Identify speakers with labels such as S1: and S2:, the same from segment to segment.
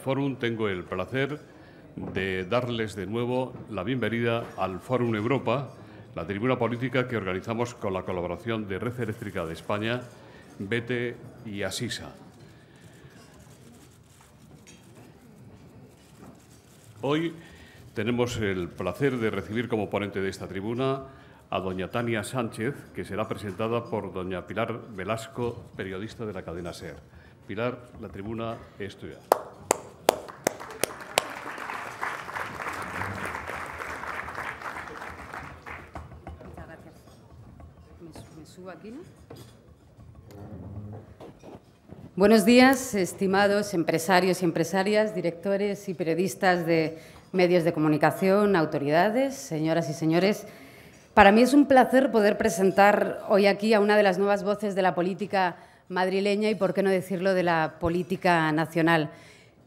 S1: Forum tengo el placer de darles de nuevo la bienvenida al Forum Europa, la tribuna política que organizamos con la colaboración de Red Eléctrica de España, Bete y Asisa. Hoy tenemos el placer de recibir como ponente de esta tribuna a doña Tania Sánchez, que será presentada por doña Pilar Velasco, periodista de la cadena SER. Pilar, la tribuna es tuya.
S2: Buenos días, estimados empresarios y empresarias, directores y periodistas de medios de comunicación, autoridades, señoras y señores. Para mí es un placer poder presentar hoy aquí a una de las nuevas voces de la política madrileña y, por qué no decirlo, de la política nacional.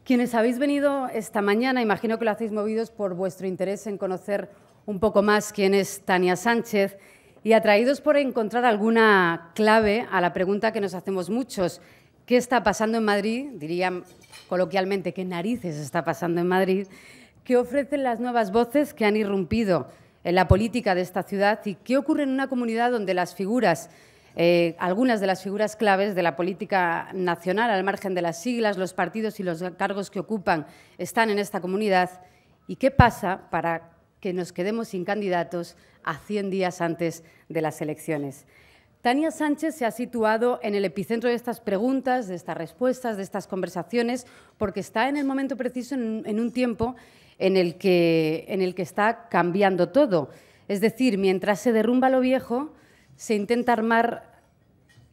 S2: Quienes habéis venido esta mañana, imagino que lo hacéis movidos por vuestro interés en conocer un poco más quién es Tania Sánchez y atraídos por encontrar alguna clave a la pregunta que nos hacemos muchos. ¿Qué está pasando en Madrid? Dirían coloquialmente, ¿qué narices está pasando en Madrid? ¿Qué ofrecen las nuevas voces que han irrumpido en la política de esta ciudad? ¿Y qué ocurre en una comunidad donde las figuras, eh, algunas de las figuras claves de la política nacional, al margen de las siglas, los partidos y los cargos que ocupan, están en esta comunidad? ¿Y qué pasa para que nos quedemos sin candidatos a 100 días antes de las elecciones. Tania Sánchez se ha situado en el epicentro de estas preguntas, de estas respuestas, de estas conversaciones, porque está en el momento preciso, en, un tiempo en el que, en el que está cambiando todo. Es decir, mientras se derrumba lo viejo, se intenta armar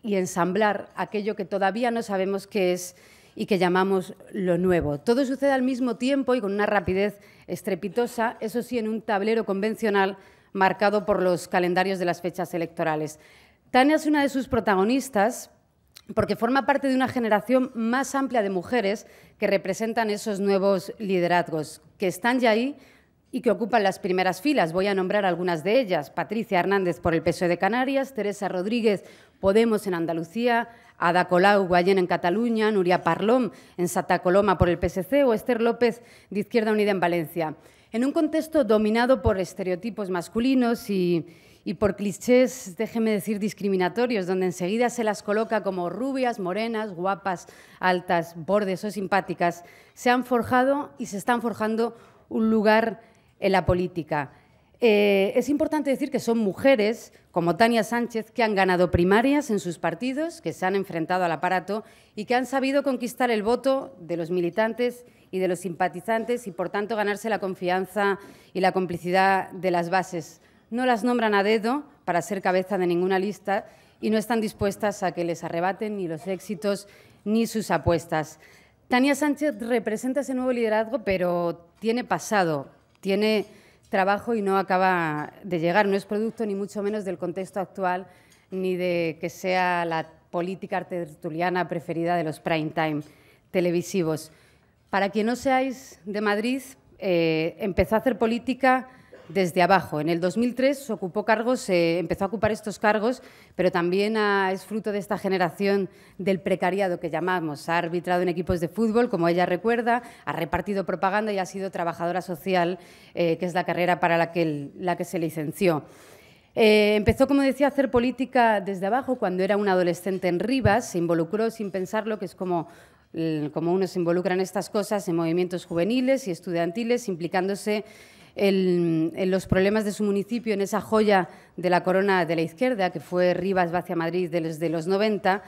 S2: y ensamblar aquello que todavía no sabemos qué es y que llamamos lo nuevo. Todo sucede al mismo tiempo y con una rapidez estrepitosa, eso sí, en un tablero convencional marcado por los calendarios de las fechas electorales. Tania es una de sus protagonistas porque forma parte de una generación más amplia de mujeres que representan esos nuevos liderazgos, que están ya ahí y que ocupan las primeras filas. Voy a nombrar algunas de ellas. Patricia Hernández por el PSOE de Canarias, Teresa Rodríguez Podemos en Andalucía, Ada Colau Guayén en Cataluña, Nuria Parlón en Santa Coloma por el PSC o Esther López de Izquierda Unida en Valencia. En un contexto dominado por estereotipos masculinos y, por clichés, déjeme decir, discriminatorios, donde enseguida se las coloca como rubias, morenas, guapas, altas, bordes o simpáticas, se han forjado y se están forjando un lugar en la política. Eh, es importante decir que son mujeres, como Tania Sánchez, que han ganado primarias en sus partidos, que se han enfrentado al aparato y que han sabido conquistar el voto de los militantes y de los simpatizantes y, por tanto, ganarse la confianza y la complicidad de las bases. No las nombran a dedo para ser cabeza de ninguna lista y no están dispuestas a que les arrebaten ni los éxitos ni sus apuestas. Tania Sánchez representa ese nuevo liderazgo, pero tiene pasado, tiene trabajo y no acaba de llegar. No es producto ni mucho menos del contexto actual ni de que sea la política tertuliana preferida de los prime time televisivos. Para quien no seáis de Madrid, eh, empezó a hacer política desde abajo. En el 2003 ocupó cargos, eh, empezó a ocupar estos cargos, pero también es fruto de esta generación del precariado que llamamos. Ha arbitrado en equipos de fútbol, como ella recuerda, ha repartido propaganda y ha sido trabajadora social, eh, que es la carrera para la que, la que se licenció. empezó, como decía, a hacer política desde abajo cuando era una adolescente en Rivas, se involucró sin pensarlo, que es como como uno se involucra en estas cosas, en movimientos juveniles y estudiantiles, implicándose en, los problemas de su municipio, en esa joya de la corona de la izquierda, que fue Rivas vacia Madrid desde los 90,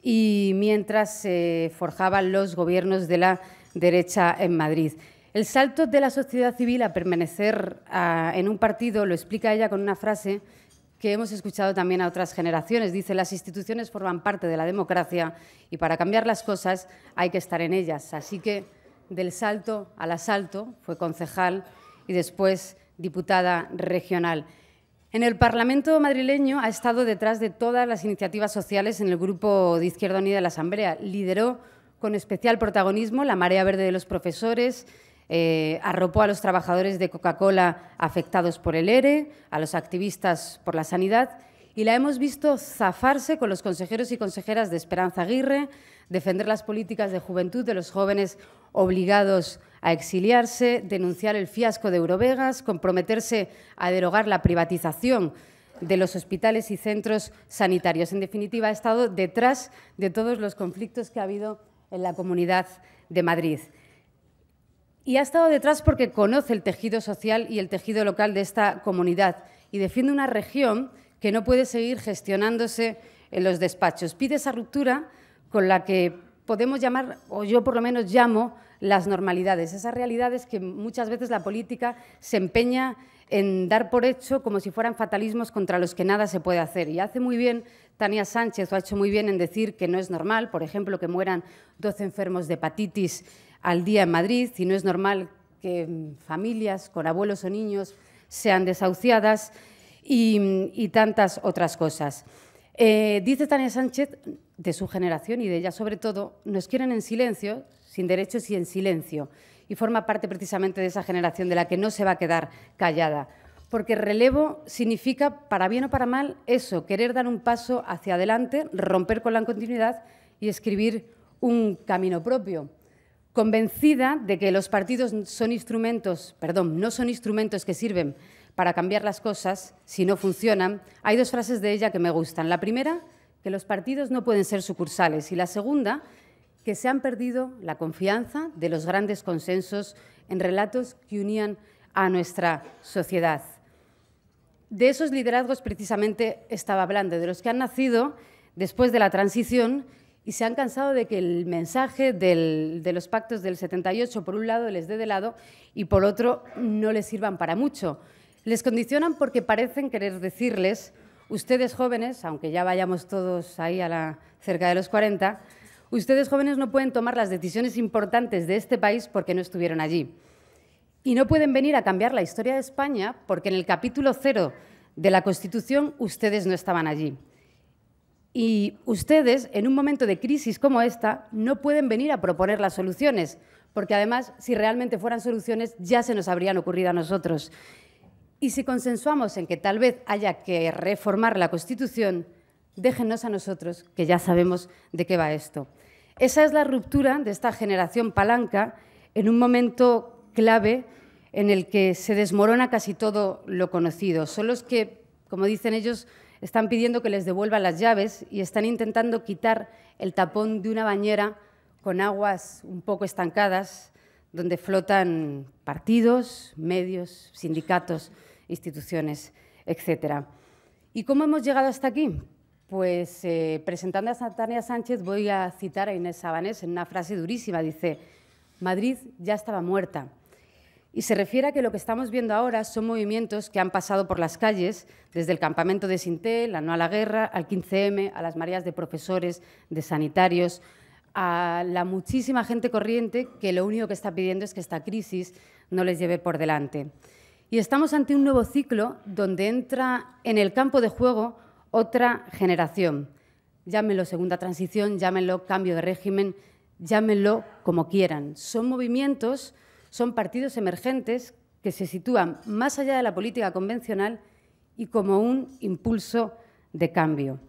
S2: y mientras se forjaban los gobiernos de la derecha en Madrid. El salto de la sociedad civil a permanecer en un partido lo explica ella con una frase que hemos escuchado también a otras generaciones. Dice, las instituciones forman parte de la democracia y para cambiar las cosas hay que estar en ellas. Así que del salto al asalto fue concejal y después diputada regional. En el Parlamento madrileño ha estado detrás de todas las iniciativas sociales en el Grupo de Izquierda Unida de la Asamblea. Lideró con especial protagonismo la Marea Verde de los Profesores, eh, arropó a los trabajadores de Coca-Cola afectados por el ERE, e, a los activistas por la sanidad y la hemos visto zafarse con los consejeros y consejeras de Esperanza Aguirre, defender las políticas de juventud de los jóvenes obligados a exiliarse, denunciar el fiasco de Eurovegas, comprometerse a derogar la privatización de los hospitales y centros sanitarios. En definitiva, ha estado detrás de todos los conflictos que ha habido en la Comunidad de Madrid. Y ha estado detrás porque conoce el tejido social y el tejido local de esta comunidad y defiende una región que no puede seguir gestionándose en los despachos. Pide esa ruptura con la que podemos llamar, o yo por lo menos llamo, las normalidades, esas realidades que muchas veces la política se empeña en dar por hecho como si fueran fatalismos contra los que nada se puede hacer. Y hace muy bien Tania Sánchez, o ha hecho muy bien en decir que no es normal, por ejemplo, que mueran 12 enfermos de hepatitis al día en Madrid si no es normal que mm, familias con abuelos o niños sean desahuciadas y, mm, tantas otras cosas. Eh, dice Tania Sánchez, de su generación y de ella sobre todo, nos quieren en silencio, sin derechos y en silencio. Y forma parte precisamente de esa generación de la que no se va a quedar callada. Porque relevo significa, para bien o para mal, eso, querer dar un paso hacia adelante, romper con la continuidad y escribir un camino propio convencida de que los partidos son instrumentos, perdón, no son instrumentos que sirven para cambiar las cosas si no funcionan, hay dos frases de ella que me gustan. La primera, que los partidos no pueden ser sucursales, y la segunda, que se han perdido la confianza de los grandes consensos en relatos que unían a nuestra sociedad. De esos liderazgos precisamente estaba hablando, de los que han nacido después de la transición y se han cansado de que el mensaje de los pactos del 78 por un lado les dé de lado y por otro no les sirvan para mucho. Les condicionan porque parecen querer decirles, ustedes jóvenes, aunque ya vayamos todos ahí a la, cerca de los 40, ustedes jóvenes no pueden tomar las decisiones importantes de este país porque no estuvieron allí. Y no pueden venir a cambiar la historia de España porque en el capítulo cero de la Constitución ustedes no estaban allí. Y ustedes, en un momento de crisis como esta, no pueden venir a proponer las soluciones, porque además, si realmente fueran soluciones, ya se nos habrían ocurrido a nosotros. Y si consensuamos en que tal vez haya que reformar la Constitución, déjenos a nosotros, que ya sabemos de qué va esto. Esa es la ruptura de esta generación palanca en un momento clave en el que se desmorona casi todo lo conocido. Son los que, como dicen ellos, están pidiendo que les devuelvan las llaves y están intentando quitar el tapón de una bañera con aguas un poco estancadas, donde flotan partidos, medios, sindicatos, instituciones, etc. ¿Y cómo hemos llegado hasta aquí? Pues eh, presentando a Santania Sánchez voy a citar a Inés Sabanés en una frase durísima. Dice, Madrid ya estaba muerta, y se refiere a que lo que estamos viendo ahora son movimientos que han pasado por las calles, desde el campamento de Sintel, la no a la guerra, al 15M, a las mareas de profesores, de sanitarios, a la muchísima gente corriente que lo único que está pidiendo es que esta crisis no les lleve por delante. Y estamos ante un nuevo ciclo donde entra en el campo de juego otra generación. Llámenlo segunda transición, llámenlo cambio de régimen, llámenlo como quieran. Son movimientos son partidos emergentes que se sitúan más allá de la política convencional y como un impulso de cambio.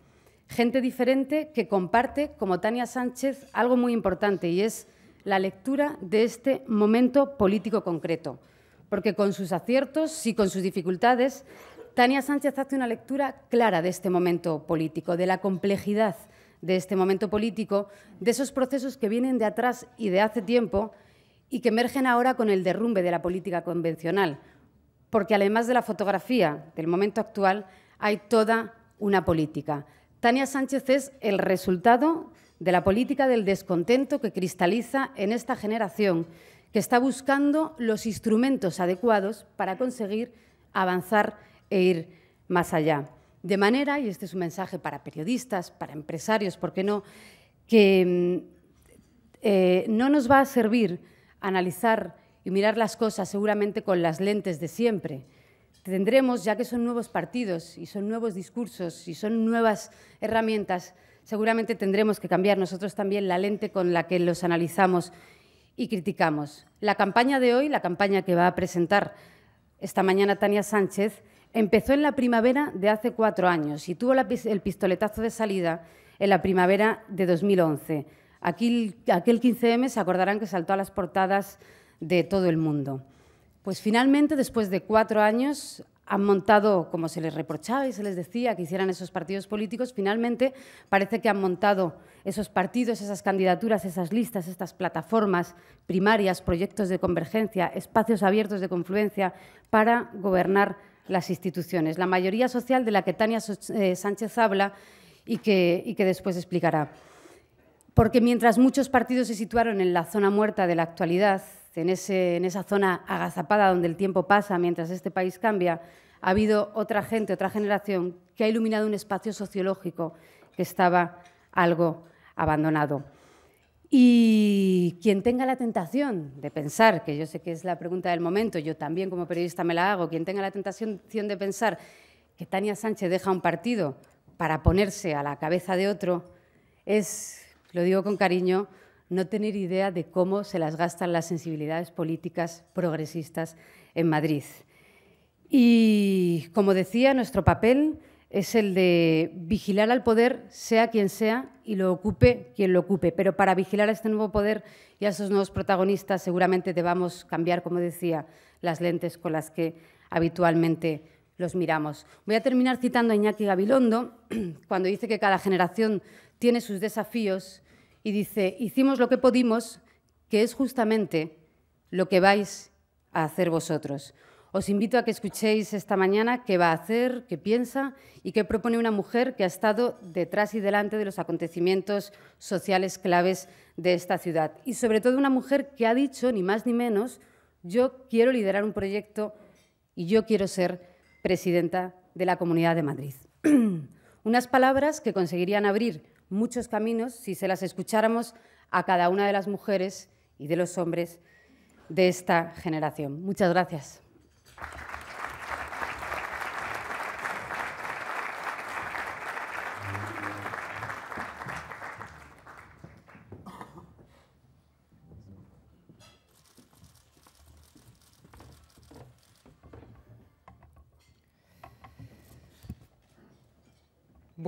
S2: Gente diferente que comparte, como Tania Sánchez, algo muy importante y es la lectura de este momento político concreto. Porque con sus aciertos y con sus dificultades, Tania Sánchez hace una lectura clara de este momento político, de la complejidad de este momento político, de esos procesos que vienen de atrás y de hace tiempo y que emergen ahora con el derrumbe de la política convencional, porque además de la fotografía del momento actual, hay toda una política. Tania Sánchez es el resultado de la política del descontento que cristaliza en esta generación, que está buscando los instrumentos adecuados para conseguir avanzar e ir más allá. De manera, y este es un mensaje para periodistas, para empresarios, ¿por qué no?, que mm, eh, no nos va a servir analizar y mirar las cosas seguramente con las lentes de siempre. Tendremos, ya que son nuevos partidos y son nuevos discursos y son nuevas herramientas, seguramente tendremos que cambiar nosotros también la lente con la que los analizamos y criticamos. La campaña de hoy, la campaña que va a presentar esta mañana Tania Sánchez, empezó en la primavera de hace cuatro años y tuvo el pistoletazo de salida en la primavera de 2011. Aquí, aquel 15M se acordarán que saltó a las portadas de todo el mundo. Pues finalmente, después de cuatro años, han montado, como se les reprochaba y se les decía que hicieran esos partidos políticos, finalmente parece que han montado esos partidos, esas candidaturas, esas listas, estas plataformas primarias, proyectos de convergencia, espacios abiertos de confluencia para gobernar las instituciones. La mayoría social de la que Tania eh, Sánchez habla y que después explicará. Porque mientras muchos partidos se situaron en la zona muerta de la actualidad, en, ese, en esa zona agazapada donde el tiempo pasa mientras este país cambia, ha habido otra gente, otra generación que ha iluminado un espacio sociológico que estaba algo abandonado. Y quien tenga la tentación de pensar, que yo sé que es la pregunta del momento, yo también como periodista me la hago, quien tenga la tentación de pensar que Tania Sánchez deja un partido para ponerse a la cabeza de otro, es lo digo con cariño, no tener idea de cómo se las gastan las sensibilidades políticas progresistas en Madrid. Y, como decía, nuestro papel es el de vigilar al poder, sea quien sea, y lo ocupe quien lo ocupe. Pero para vigilar a este nuevo poder y a esos nuevos protagonistas, seguramente debamos cambiar, como decía, las lentes con las que habitualmente los miramos. Voy a terminar citando a Iñaki Gabilondo, cuando dice que cada generación tiene sus desafíos y dice, hicimos lo que pudimos, que es justamente lo que vais a hacer vosotros. Os invito a que escuchéis esta mañana qué va a hacer, qué piensa y qué propone una mujer que ha estado detrás y delante de los acontecimientos sociales claves de esta ciudad. Y sobre todo una mujer que ha dicho, ni más ni menos, yo quiero liderar un proyecto y yo quiero ser presidenta de la Comunidad de Madrid. Unas palabras que conseguirían abrir muchos caminos si se las escucháramos a cada una de las mujeres y de los hombres de esta generación. Muchas gracias.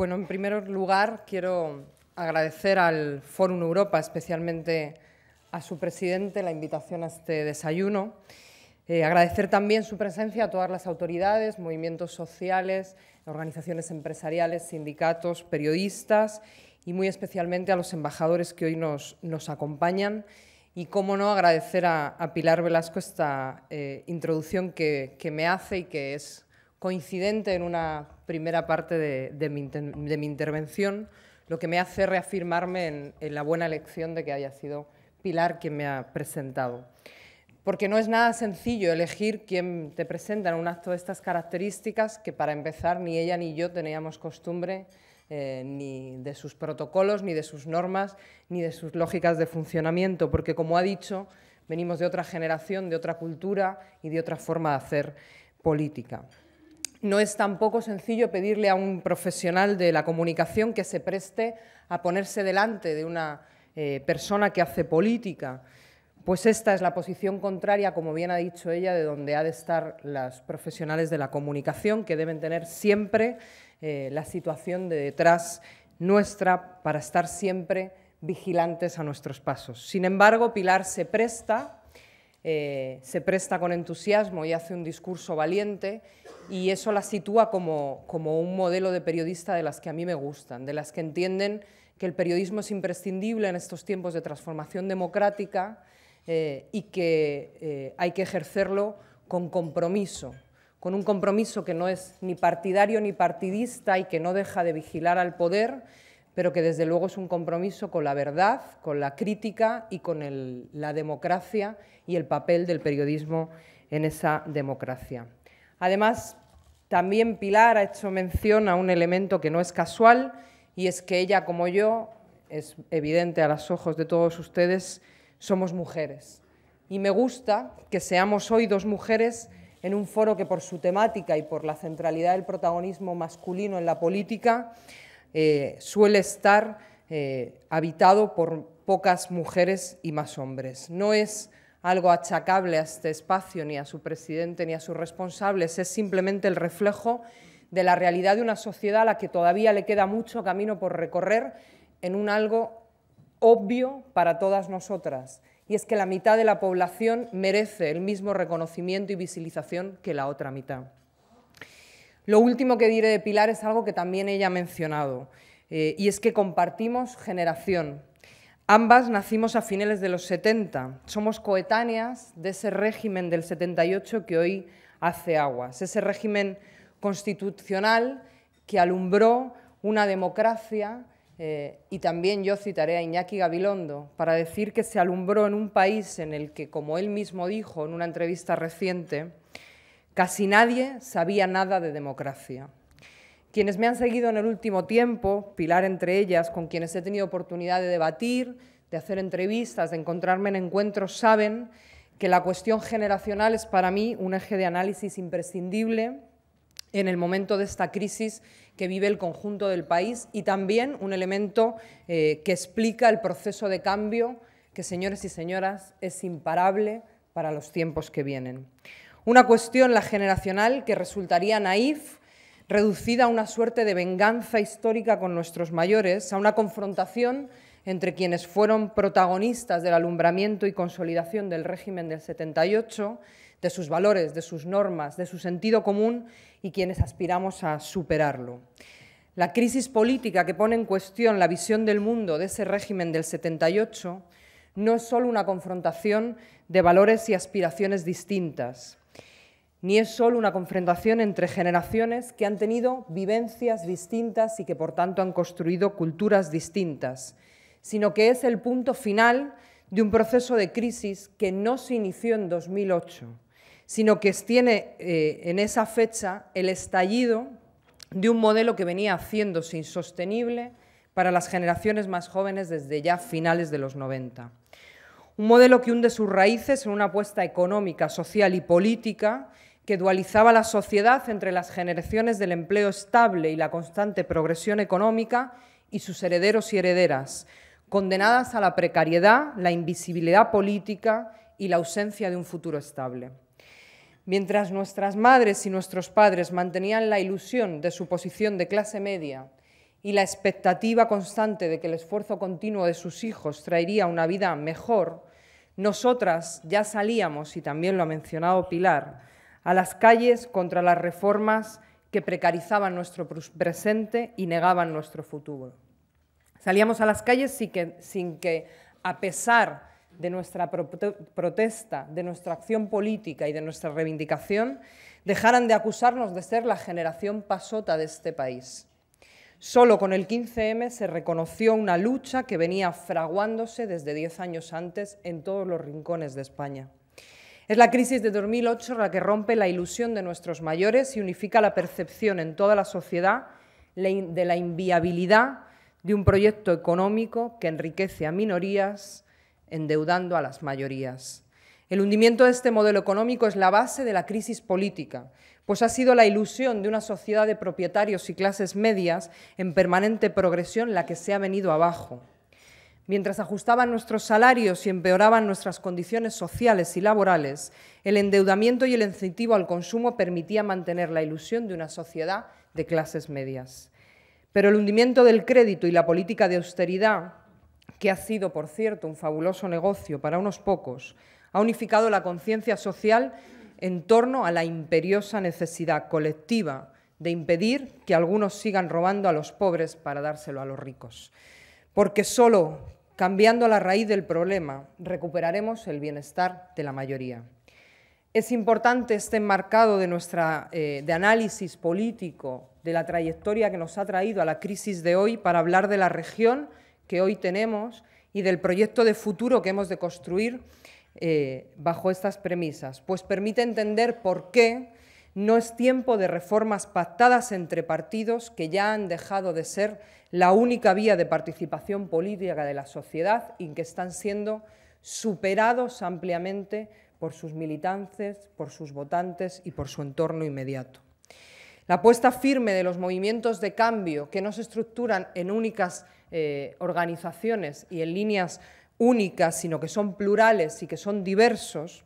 S3: Bueno, en primer lugar, quiero agradecer al Fórum Europa, especialmente a su presidente, la invitación a este desayuno. Eh, agradecer también su presencia a todas las autoridades, movimientos sociales, organizaciones empresariales, sindicatos, periodistas y muy especialmente a los embajadores que hoy nos, acompañan. Y cómo no agradecer a, Pilar Velasco esta eh, introducción que me hace y que es coincidente en una primera parte de, mi, intervención, lo que me hace reafirmarme en, la buena elección de que haya sido Pilar quien me ha presentado. Porque no es nada sencillo elegir quién te presenta en un acto de estas características, que para empezar ni ella ni yo teníamos costumbre eh, ni de sus protocolos, ni de sus normas, ni de sus lógicas de funcionamiento, porque como ha dicho, venimos de otra generación, de otra cultura y de otra forma de hacer política. No es tampoco sencillo pedirle a un profesional de la comunicación que se preste a ponerse delante de una eh, persona que hace política, pues esta es la posición contraria, como bien ha dicho ella, de donde ha de estar las profesionales de la comunicación, que deben tener siempre eh, la situación de detrás nuestra para estar siempre vigilantes a nuestros pasos. Sin embargo, Pilar se presta eh, se presta con entusiasmo y hace un discurso valiente y eso la sitúa como, un modelo de periodista de las que a mí me gustan, de las que entienden que el periodismo es imprescindible en estos tiempos de transformación democrática eh, y que eh, hay que ejercerlo con compromiso, con un compromiso que no es ni partidario ni partidista y que no deja de vigilar al poder, pero que desde luego es un compromiso con la verdad, con la crítica y con la democracia y el papel del periodismo en esa democracia. Además, también Pilar ha hecho mención a un elemento que no es casual y es que ella, como yo, es evidente a los ojos de todos ustedes, somos mujeres. Y me gusta que seamos hoy dos mujeres en un foro que por su temática y por la centralidad del protagonismo masculino en la política eh, suele estar eh, habitado por pocas mujeres y más hombres. No es algo achacable a este espacio, ni a su presidente, ni a sus responsables, es simplemente el reflejo de la realidad de una sociedad a la que todavía le queda mucho camino por recorrer en un algo obvio para todas nosotras, y es que la mitad de la población merece el mismo reconocimiento y visibilización que la otra mitad. Lo último que diré de Pilar es algo que también ella ha mencionado, eh, y es que compartimos generación. Ambas nacimos a finales de los 70, somos coetáneas de ese régimen del 78 que hoy hace aguas, ese régimen constitucional que alumbró una democracia eh, y también yo citaré a Iñaki Gabilondo para decir que se alumbró en un país en el que, como él mismo dijo en una entrevista reciente, Casi nadie sabía nada de democracia. Quienes me han seguido en el último tiempo, Pilar entre ellas, con quienes he tenido oportunidad de debatir, de hacer entrevistas, de encontrarme en encuentros, saben que la cuestión generacional es para mí un eje de análisis imprescindible en el momento de esta crisis que vive el conjunto del país y también un elemento eh, que explica el proceso de cambio que, señores y señoras, es imparable para los tiempos que vienen. Una cuestión, la generacional, que resultaría naif, reducida a una suerte de venganza histórica con nuestros mayores, a una confrontación entre quienes fueron protagonistas del alumbramiento y consolidación del régimen del 78, de sus valores, de sus normas, de su sentido común y quienes aspiramos a superarlo. La crisis política que pone en cuestión la visión del mundo de ese régimen del 78 no es solo una confrontación de valores y aspiraciones distintas, ni es solo una confrontación entre generaciones que han tenido vivencias distintas y que por tanto han construido culturas distintas, sino que es el punto final de un proceso de crisis que no se inició en 2008, sino que tiene eh, en esa fecha el estallido de un modelo que venía haciéndose insostenible para las generaciones más jóvenes desde ya finales de los 90. Un modelo que hunde sus raíces en una apuesta económica, social y política que dualizaba la sociedad entre las generaciones del empleo estable y la constante progresión económica y sus herederos y herederas, condenadas a la precariedad, la invisibilidad política y la ausencia de un futuro estable. Mientras nuestras madres y nuestros padres mantenían la ilusión de su posición de clase media y la expectativa constante de que el esfuerzo continuo de sus hijos traería una vida mejor, nosotras ya salíamos, y también lo ha mencionado Pilar, a las calles contra las reformas que precarizaban nuestro presente y negaban nuestro futuro. Salíamos a las calles sin que, a pesar de nuestra protesta, de nuestra acción política y de nuestra reivindicación, dejaran de acusarnos de ser la generación pasota de este país. Solo con el 15M se reconoció una lucha que venía fraguándose desde diez años antes en todos los rincones de España. Es la crisis de 2008 la que rompe la ilusión de nuestros mayores y unifica la percepción en toda la sociedad de la inviabilidad de un proyecto económico que enriquece a minorías endeudando a las mayorías. El hundimiento de este modelo económico es la base de la crisis política, pues ha sido la ilusión de una sociedad de propietarios y clases medias en permanente progresión la que se ha venido abajo Mientras ajustaban nuestros salarios y empeoraban nuestras condiciones sociales y laborales, el endeudamiento y el incentivo al consumo permitía mantener la ilusión de una sociedad de clases medias. Pero el hundimiento del crédito y la política de austeridad, que ha sido, por cierto, un fabuloso negocio para unos pocos, ha unificado la conciencia social en torno a la imperiosa necesidad colectiva de impedir que algunos sigan robando a los pobres para dárselo a los ricos. Porque solo Cambiando la raíz del problema, recuperaremos el bienestar de la mayoría. Es importante este enmarcado de, nuestra, eh, análisis político, de la trayectoria que nos ha traído a la crisis de hoy para hablar de la región que hoy tenemos y del proyecto de futuro que hemos de construir eh, bajo estas premisas, pues permite entender por qué no es tiempo de reformas pactadas entre partidos que ya han dejado de ser la única vía de participación política de la sociedad y que están siendo superados ampliamente por sus militantes, por sus votantes y por su entorno inmediato. La apuesta firme de los movimientos de cambio que no se estructuran en únicas eh, organizaciones y en líneas únicas, sino que son plurales y que son diversos,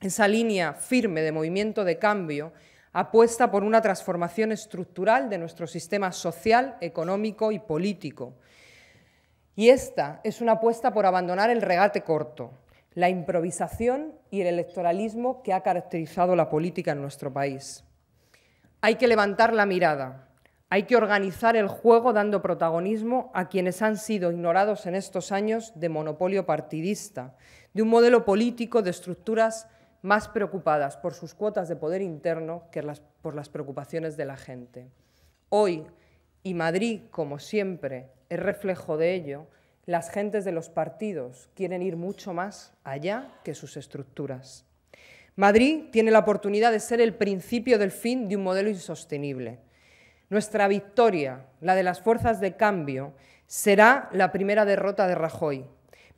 S3: esa línea firme de movimiento de cambio apuesta por una transformación estructural de nuestro sistema social, económico y político. Y esta es una apuesta por abandonar el regate corto, la improvisación y el electoralismo que ha caracterizado la política en nuestro país. Hay que levantar la mirada, hay que organizar el juego dando protagonismo a quienes han sido ignorados en estos años de monopolio partidista, de un modelo político de estructuras más preocupadas por sus cuotas de poder interno que por las preocupaciones de la gente. Hoy, y Madrid, como siempre, es reflejo de ello, las gentes de los partidos quieren ir mucho más allá que sus estructuras. Madrid tiene la oportunidad de ser el principio del fin de un modelo insostenible. Nuestra victoria, la de las fuerzas de cambio, será la primera derrota de Rajoy.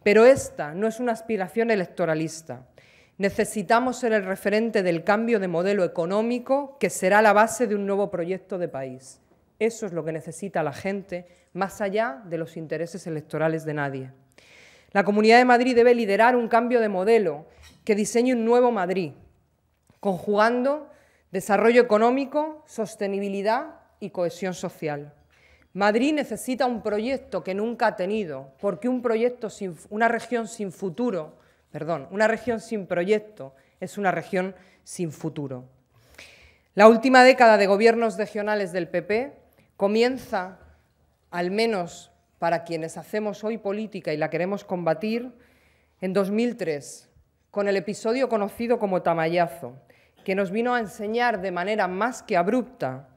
S3: Pero esta no es una aspiración electoralista. Necesitamos ser el referente del cambio de modelo económico que será la base de un nuevo proyecto de país. Eso es lo que necesita la gente, más allá de los intereses electorales de nadie. La Comunidad de Madrid debe liderar un cambio de modelo que diseñe un nuevo Madrid, conjugando desarrollo económico, sostenibilidad y cohesión social. Madrid necesita un proyecto que nunca ha tenido, porque un proyecto sin, una región sin futuro Perdón, una región sin proyecto es una región sin futuro. La última década de gobiernos regionales del PP comienza, al menos para quienes hacemos hoy política y la queremos combatir, en 2003, con el episodio conocido como Tamayazo, que nos vino a enseñar de manera más que abrupta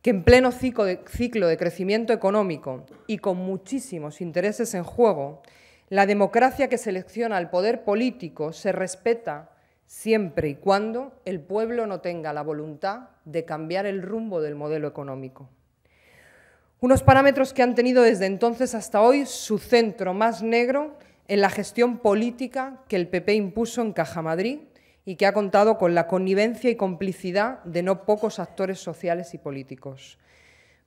S3: que en pleno ciclo de, crecimiento económico y con muchísimos intereses en juego, la democracia que selecciona al poder político se respeta siempre y cuando el pueblo no tenga la voluntad de cambiar el rumbo del modelo económico. Unos parámetros que han tenido desde entonces hasta hoy su centro más negro en la gestión política que el PP impuso en Caja Madrid y que ha contado con la connivencia y complicidad de no pocos actores sociales y políticos.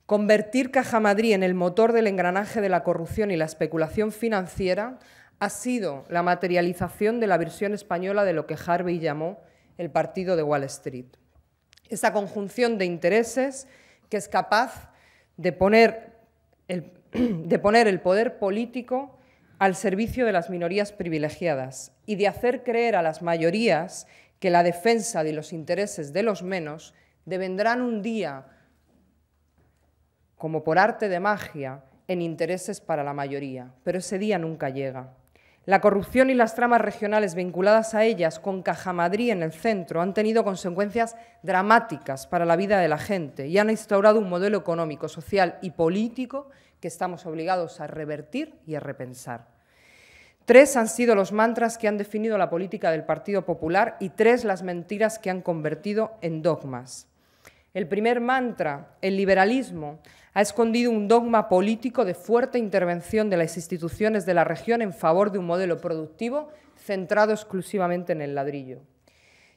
S3: Convertir Caja Madrid en el motor del engranaje de la corrupción y la especulación financiera ha sido la materialización de la versión española de lo que Harvey llamó el partido de Wall Street. Esa conjunción de intereses que es capaz de poner el, de poner el poder político al servicio de las minorías privilegiadas y de hacer creer a las mayorías que la defensa de los intereses de los menos devendrán un día como por arte de magia, en intereses para la mayoría, pero ese día nunca llega. La corrupción y las tramas regionales vinculadas a ellas, con Cajamadrid en el centro, han tenido consecuencias dramáticas para la vida de la gente y han instaurado un modelo económico, social y político que estamos obligados a revertir y a repensar. Tres han sido los mantras que han definido la política del Partido Popular y tres las mentiras que han convertido en dogmas el primer mantra, el liberalismo, ha escondido un dogma político de fuerte intervención de las instituciones de la región en favor de un modelo productivo centrado exclusivamente en el ladrillo.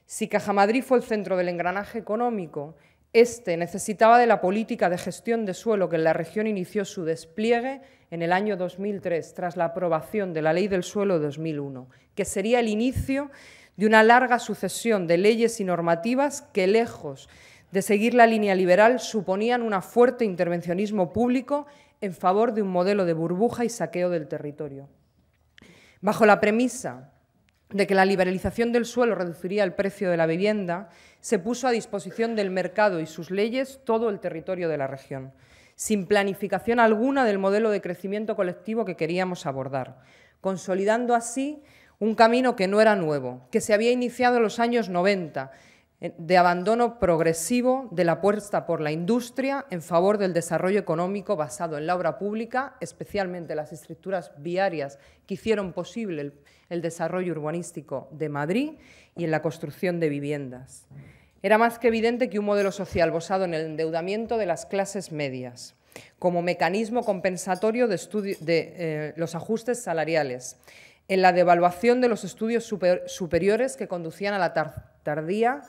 S3: Si Caja Madrid fue el centro del engranaje económico, este necesitaba de la política de gestión de suelo que en la región inició su despliegue en el año 2003, tras la aprobación de la Ley del Suelo 2001, que sería el inicio de una larga sucesión de leyes y normativas que, lejos de seguir la línea liberal suponían un fuerte intervencionismo público en favor de un modelo de burbuja y saqueo del territorio. Bajo la premisa de que la liberalización del suelo reduciría el precio de la vivienda, se puso a disposición del mercado y sus leyes todo el territorio de la región, sin planificación alguna del modelo de crecimiento colectivo que queríamos abordar, consolidando así un camino que no era nuevo, que se había iniciado en los años 90, de abandono progresivo de la apuesta por la industria en favor del desarrollo económico basado en la obra pública, especialmente las estructuras viarias que hicieron posible el, desarrollo urbanístico de Madrid y en la construcción de viviendas. Era más que evidente que un modelo social basado en el endeudamiento de las clases medias, como mecanismo compensatorio de, eh, los ajustes salariales, en la devaluación de los estudios superiores que conducían a la tardía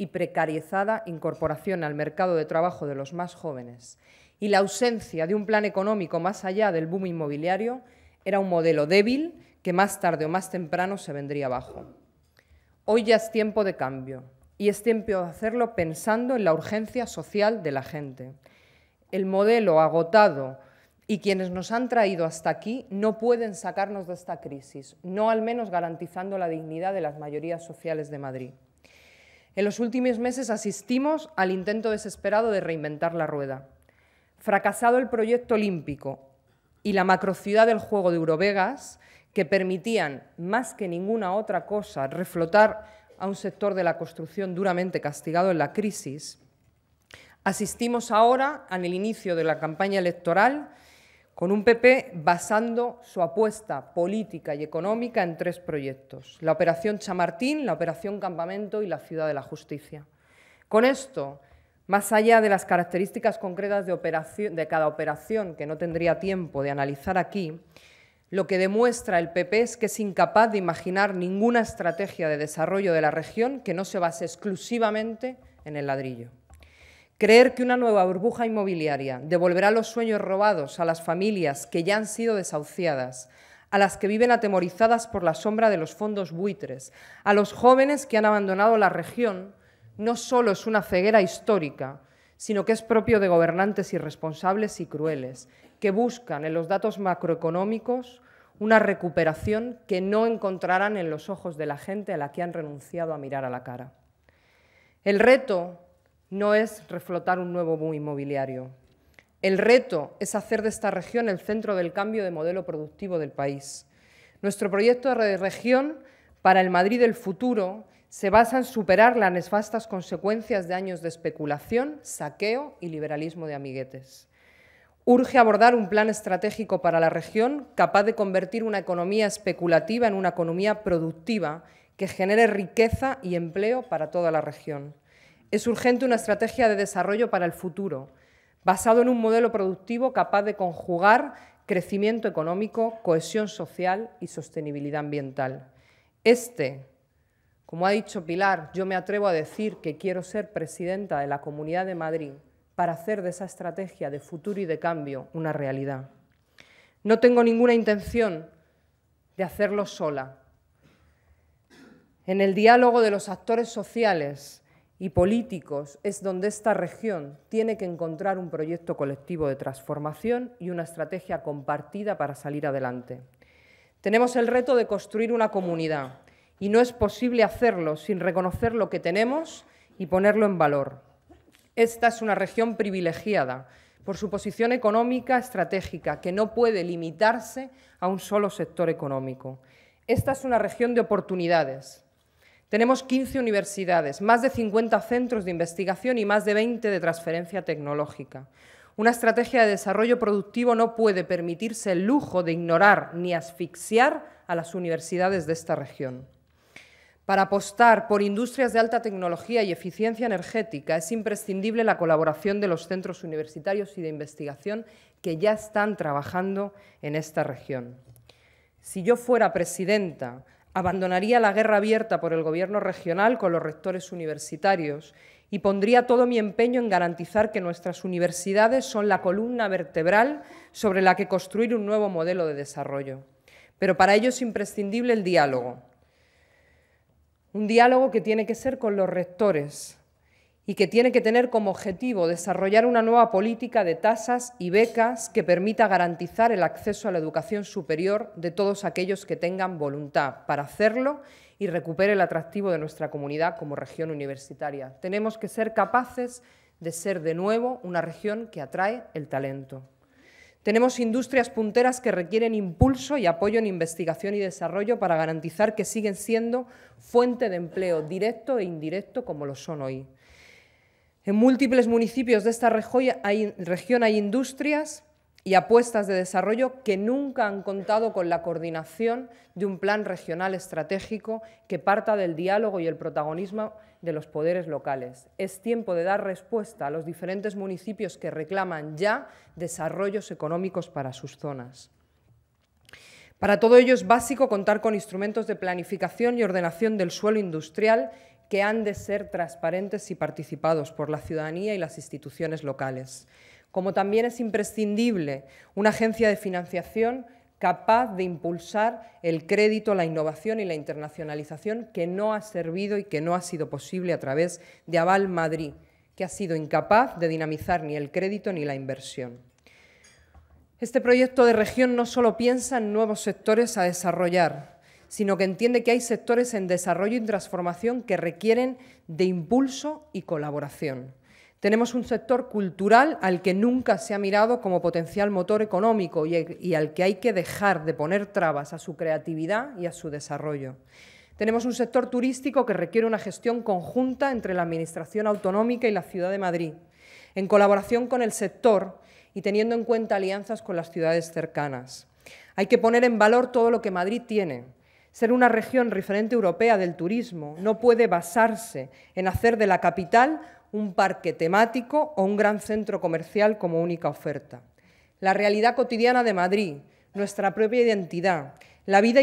S3: y precarizada incorporación al mercado de trabajo de los más jóvenes y la ausencia de un plan económico más allá del boom inmobiliario era un modelo débil que más tarde o más temprano se vendría abajo. Hoy ya es tiempo de cambio y es tiempo de hacerlo pensando en la urgencia social de la gente. El modelo agotado y quienes nos han traído hasta aquí no pueden sacarnos de esta crisis, no al menos garantizando la dignidad de las mayorías sociales de Madrid. En los últimos meses asistimos al intento desesperado de reinventar la rueda. Fracasado el proyecto olímpico y la macrociudad del juego de Eurovegas, que permitían más que ninguna otra cosa reflotar a un sector de la construcción duramente castigado en la crisis, asistimos ahora, al inicio de la campaña electoral, con un PP basando su apuesta política y económica en tres proyectos, la Operación Chamartín, la Operación Campamento y la Ciudad de la Justicia. Con esto, más allá de las características concretas de, cada operación, que no tendría tiempo de analizar aquí, lo que demuestra el PP es que es incapaz de imaginar ninguna estrategia de desarrollo de la región que no se base exclusivamente en el ladrillo. Creer que una nueva burbuja inmobiliaria devolverá los sueños robados a las familias que ya han sido desahuciadas, a las que viven atemorizadas por la sombra de los fondos buitres, a los jóvenes que han abandonado la región, no solo es una ceguera histórica, sino que es propio de gobernantes irresponsables y crueles, que buscan en los datos macroeconómicos una recuperación que no encontrarán en los ojos de la gente a la que han renunciado a mirar a la cara. El reto no es reflotar un nuevo boom inmobiliario. El reto es hacer de esta región el centro del cambio de modelo productivo del país. Nuestro proyecto de región para el Madrid del futuro se basa en superar las nefastas consecuencias de años de especulación, saqueo y liberalismo de amiguetes. Urge abordar un plan estratégico para la región capaz de convertir una economía especulativa en una economía productiva que genere riqueza y empleo para toda la región. Es urgente una estrategia de desarrollo para el futuro, basado en un modelo productivo capaz de conjugar crecimiento económico, cohesión social y sostenibilidad ambiental. Este, como ha dicho Pilar, yo me atrevo a decir que quiero ser presidenta de la Comunidad de Madrid para hacer de esa estrategia de futuro y de cambio una realidad. No tengo ninguna intención de hacerlo sola. En el diálogo de los actores sociales y políticos es donde esta región tiene que encontrar un proyecto colectivo de transformación y una estrategia compartida para salir adelante. Tenemos el reto de construir una comunidad y no es posible hacerlo sin reconocer lo que tenemos y ponerlo en valor. Esta es una región privilegiada por su posición económica estratégica, que no puede limitarse a un solo sector económico. Esta es una región de oportunidades, tenemos 15 universidades, más de 50 centros de investigación y más de 20 de transferencia tecnológica. Una estrategia de desarrollo productivo no puede permitirse el lujo de ignorar ni asfixiar a las universidades de esta región. Para apostar por industrias de alta tecnología y eficiencia energética es imprescindible la colaboración de los centros universitarios y de investigación que ya están trabajando en esta región. Si yo fuera presidenta Abandonaría la guerra abierta por el gobierno regional con los rectores universitarios y pondría todo mi empeño en garantizar que nuestras universidades son la columna vertebral sobre la que construir un nuevo modelo de desarrollo. Pero para ello es imprescindible el diálogo. Un diálogo que tiene que ser con los rectores, y que tiene que tener como objetivo desarrollar una nueva política de tasas y becas que permita garantizar el acceso a la educación superior de todos aquellos que tengan voluntad para hacerlo y recupere el atractivo de nuestra comunidad como región universitaria. Tenemos que ser capaces de ser de nuevo una región que atrae el talento. Tenemos industrias punteras que requieren impulso y apoyo en investigación y desarrollo para garantizar que siguen siendo fuente de empleo directo e indirecto como lo son hoy. En múltiples municipios de esta región hay industrias y apuestas de desarrollo que nunca han contado con la coordinación de un plan regional estratégico que parta del diálogo y el protagonismo de los poderes locales. Es tiempo de dar respuesta a los diferentes municipios que reclaman ya desarrollos económicos para sus zonas. Para todo ello es básico contar con instrumentos de planificación y ordenación del suelo industrial que han de ser transparentes y participados por la ciudadanía y las instituciones locales. Como también es imprescindible una agencia de financiación capaz de impulsar el crédito, la innovación y la internacionalización que no ha servido y que no ha sido posible a través de Aval Madrid, que ha sido incapaz de dinamizar ni el crédito ni la inversión. Este proyecto de región no solo piensa en nuevos sectores a desarrollar, sino que entiende que hay sectores en desarrollo y transformación que requieren de impulso y colaboración. Tenemos un sector cultural al que nunca se ha mirado como potencial motor económico y, al que hay que dejar de poner trabas a su creatividad y a su desarrollo. Tenemos un sector turístico que requiere una gestión conjunta entre la Administración Autonómica y la Ciudad de Madrid, en colaboración con el sector y teniendo en cuenta alianzas con las ciudades cercanas. Hay que poner en valor todo lo que Madrid tiene, ser una región referente europea del turismo no puede basarse en hacer de la capital un parque temático o un gran centro comercial como única oferta. La realidad cotidiana de Madrid, nuestra propia identidad, la vida,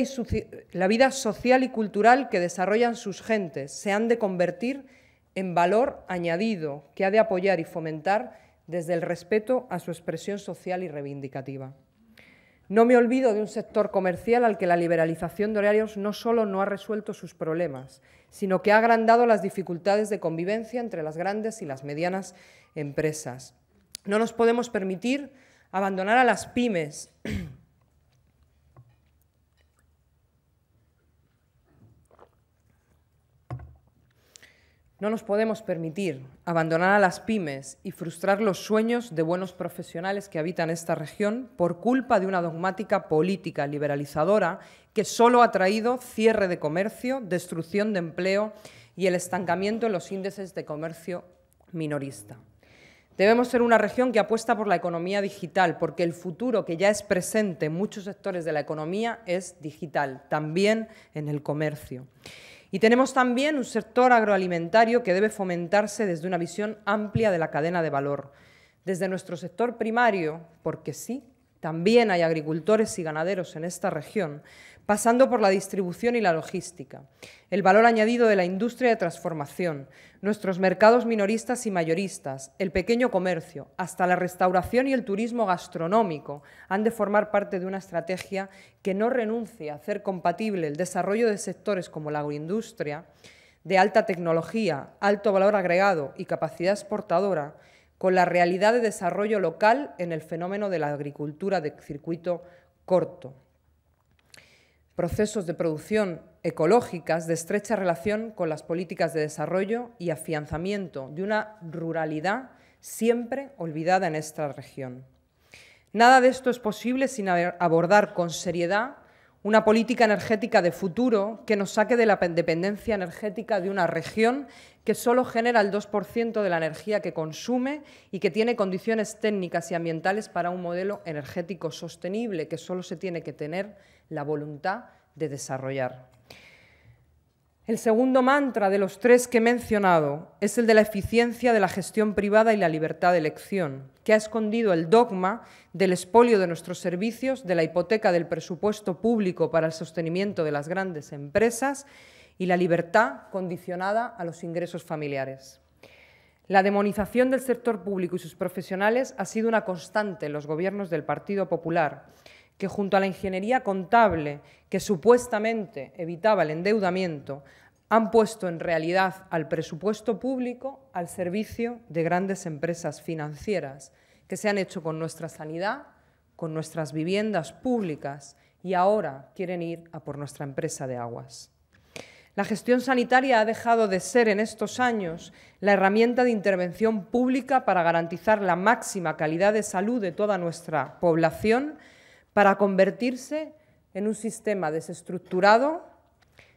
S3: social y cultural que desarrollan sus gentes se han de convertir en valor añadido que ha de apoyar y fomentar desde el respeto a su expresión social y reivindicativa. No me olvido de un sector comercial al que la liberalización de horarios no solo no ha resuelto sus problemas, sino que ha agrandado las dificultades de convivencia entre las grandes y las medianas empresas. No nos podemos permitir abandonar a las pymes No nos podemos permitir abandonar a las pymes y frustrar los sueños de buenos profesionales que habitan esta región por culpa de una dogmática política liberalizadora que solo ha traído cierre de comercio, destrucción de empleo y el estancamiento en los índices de comercio minorista. Debemos ser una región que apuesta por la economía digital, porque el futuro que ya es presente en muchos sectores de la economía es digital, también en el comercio. Y tenemos también un sector agroalimentario que debe fomentarse desde una visión amplia de la cadena de valor, desde nuestro sector primario, porque sí, también hay agricultores y ganaderos en esta región, pasando por la distribución y la logística, el valor añadido de la industria de transformación, nuestros mercados minoristas y mayoristas, el pequeño comercio, hasta la restauración y el turismo gastronómico han de formar parte de una estrategia que no renuncie a hacer compatible el desarrollo de sectores como la agroindustria, de alta tecnología, alto valor agregado y capacidad exportadora, con la realidad de desarrollo local en el fenómeno de la agricultura de circuito corto procesos de producción ecológicas de estrecha relación con las políticas de desarrollo y afianzamiento de una ruralidad siempre olvidada en esta región. Nada de esto es posible sin abordar con seriedad una política energética de futuro que nos saque de la dependencia energética de una región que solo genera el 2% de la energía que consume y que tiene condiciones técnicas y ambientales para un modelo energético sostenible, que solo se tiene que tener la voluntad de desarrollar. El segundo mantra de los tres que he mencionado es el de la eficiencia de la gestión privada y la libertad de elección, que ha escondido el dogma del expolio de nuestros servicios, de la hipoteca del presupuesto público para el sostenimiento de las grandes empresas y la libertad condicionada a los ingresos familiares. La demonización del sector público y sus profesionales ha sido una constante en los gobiernos del Partido Popular, que junto a la ingeniería contable, que supuestamente evitaba el endeudamiento, han puesto en realidad al presupuesto público al servicio de grandes empresas financieras que se han hecho con nuestra sanidad, con nuestras viviendas públicas y ahora quieren ir a por nuestra empresa de aguas. La gestión sanitaria ha dejado de ser en estos años la herramienta de intervención pública para garantizar la máxima calidad de salud de toda nuestra población, para convertirse en un sistema desestructurado,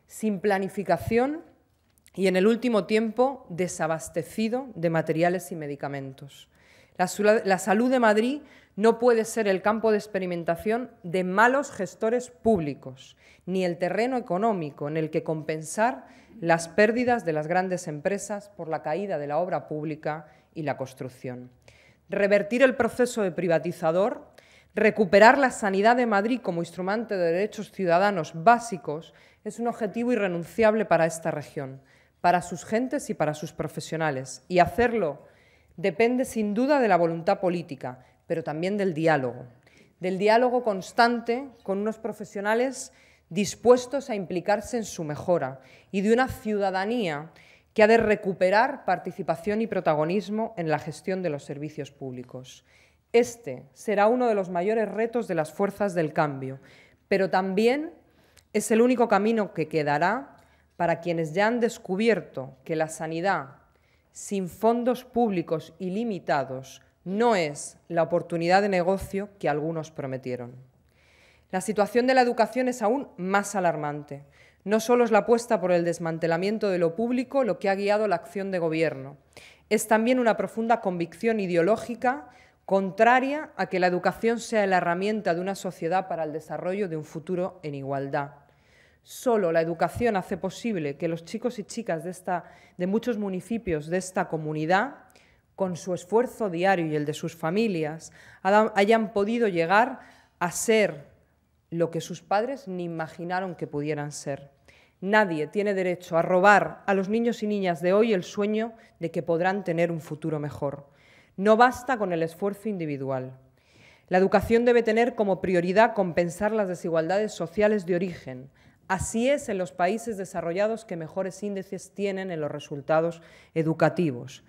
S3: sin planificación y, en el último tiempo, desabastecido de materiales y medicamentos. La, salud de Madrid no puede ser el campo de experimentación de malos gestores públicos, ni el terreno económico en el que compensar las pérdidas de las grandes empresas por la caída de la obra pública y la construcción. Revertir el proceso de privatizador, recuperar la sanidad de Madrid como instrumento de derechos ciudadanos básicos es un objetivo irrenunciable para esta región, para sus gentes y para sus profesionales, y hacerlo depende sin duda de la voluntad política, pero también del diálogo, del diálogo constante con unos profesionales dispuestos a implicarse en su mejora y de una ciudadanía que ha de recuperar participación y protagonismo en la gestión de los servicios públicos. Este será uno de los mayores retos de las fuerzas del cambio, pero también es el único camino que quedará para quienes ya han descubierto que la sanidad sin fondos públicos ilimitados no es la oportunidad de negocio que algunos prometieron. La situación de la educación es aún más alarmante. No solo es la apuesta por el desmantelamiento de lo público lo que ha guiado la acción de gobierno, es también una profunda convicción ideológica contraria a que la educación sea la herramienta de una sociedad para el desarrollo de un futuro en igualdad. Solo la educación hace posible que los chicos y chicas de, de muchos municipios de esta comunidad, con su esfuerzo diario y el de sus familias, hayan podido llegar a ser lo que sus padres ni imaginaron que pudieran ser. Nadie tiene derecho a robar a los niños y niñas de hoy el sueño de que podrán tener un futuro mejor. No basta con el esfuerzo individual. La educación debe tener como prioridad compensar las desigualdades sociales de origen, Así es en los países desarrollados que mejores índices tienen en los resultados educativos.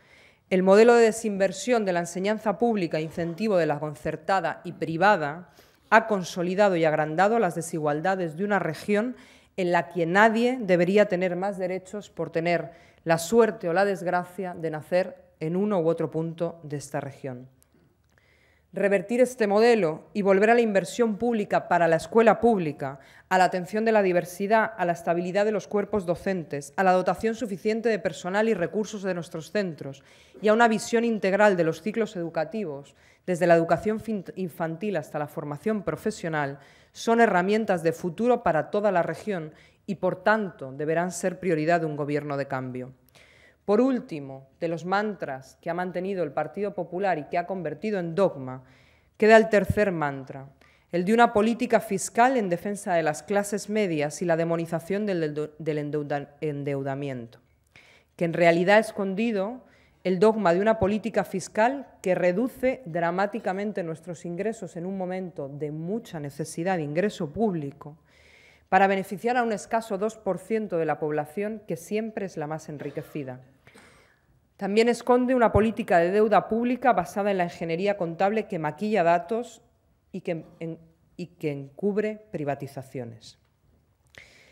S3: El modelo de desinversión de la enseñanza pública, incentivo de la concertada y privada, ha consolidado y agrandado las desigualdades de una región en la que nadie debería tener más derechos por tener la suerte o la desgracia de nacer en uno u otro punto de esta región revertir este modelo y volver a la inversión pública para la escuela pública, a la atención de la diversidad, a la estabilidad de los cuerpos docentes, a la dotación suficiente de personal y recursos de nuestros centros y a una visión integral de los ciclos educativos, desde la educación infantil hasta la formación profesional, son herramientas de futuro para toda la región y, por tanto, deberán ser prioridad de un gobierno de cambio. Por último, de los mantras que ha mantenido el Partido Popular y que ha convertido en dogma, queda el tercer mantra, el de una política fiscal en defensa de las clases medias y la demonización del, endeudamiento, que en realidad ha escondido el dogma de una política fiscal que reduce dramáticamente nuestros ingresos en un momento de mucha necesidad de ingreso público para beneficiar a un escaso 2% de la población que siempre es la más enriquecida. También esconde una política de deuda pública basada en la ingeniería contable que maquilla datos y que, encubre privatizaciones.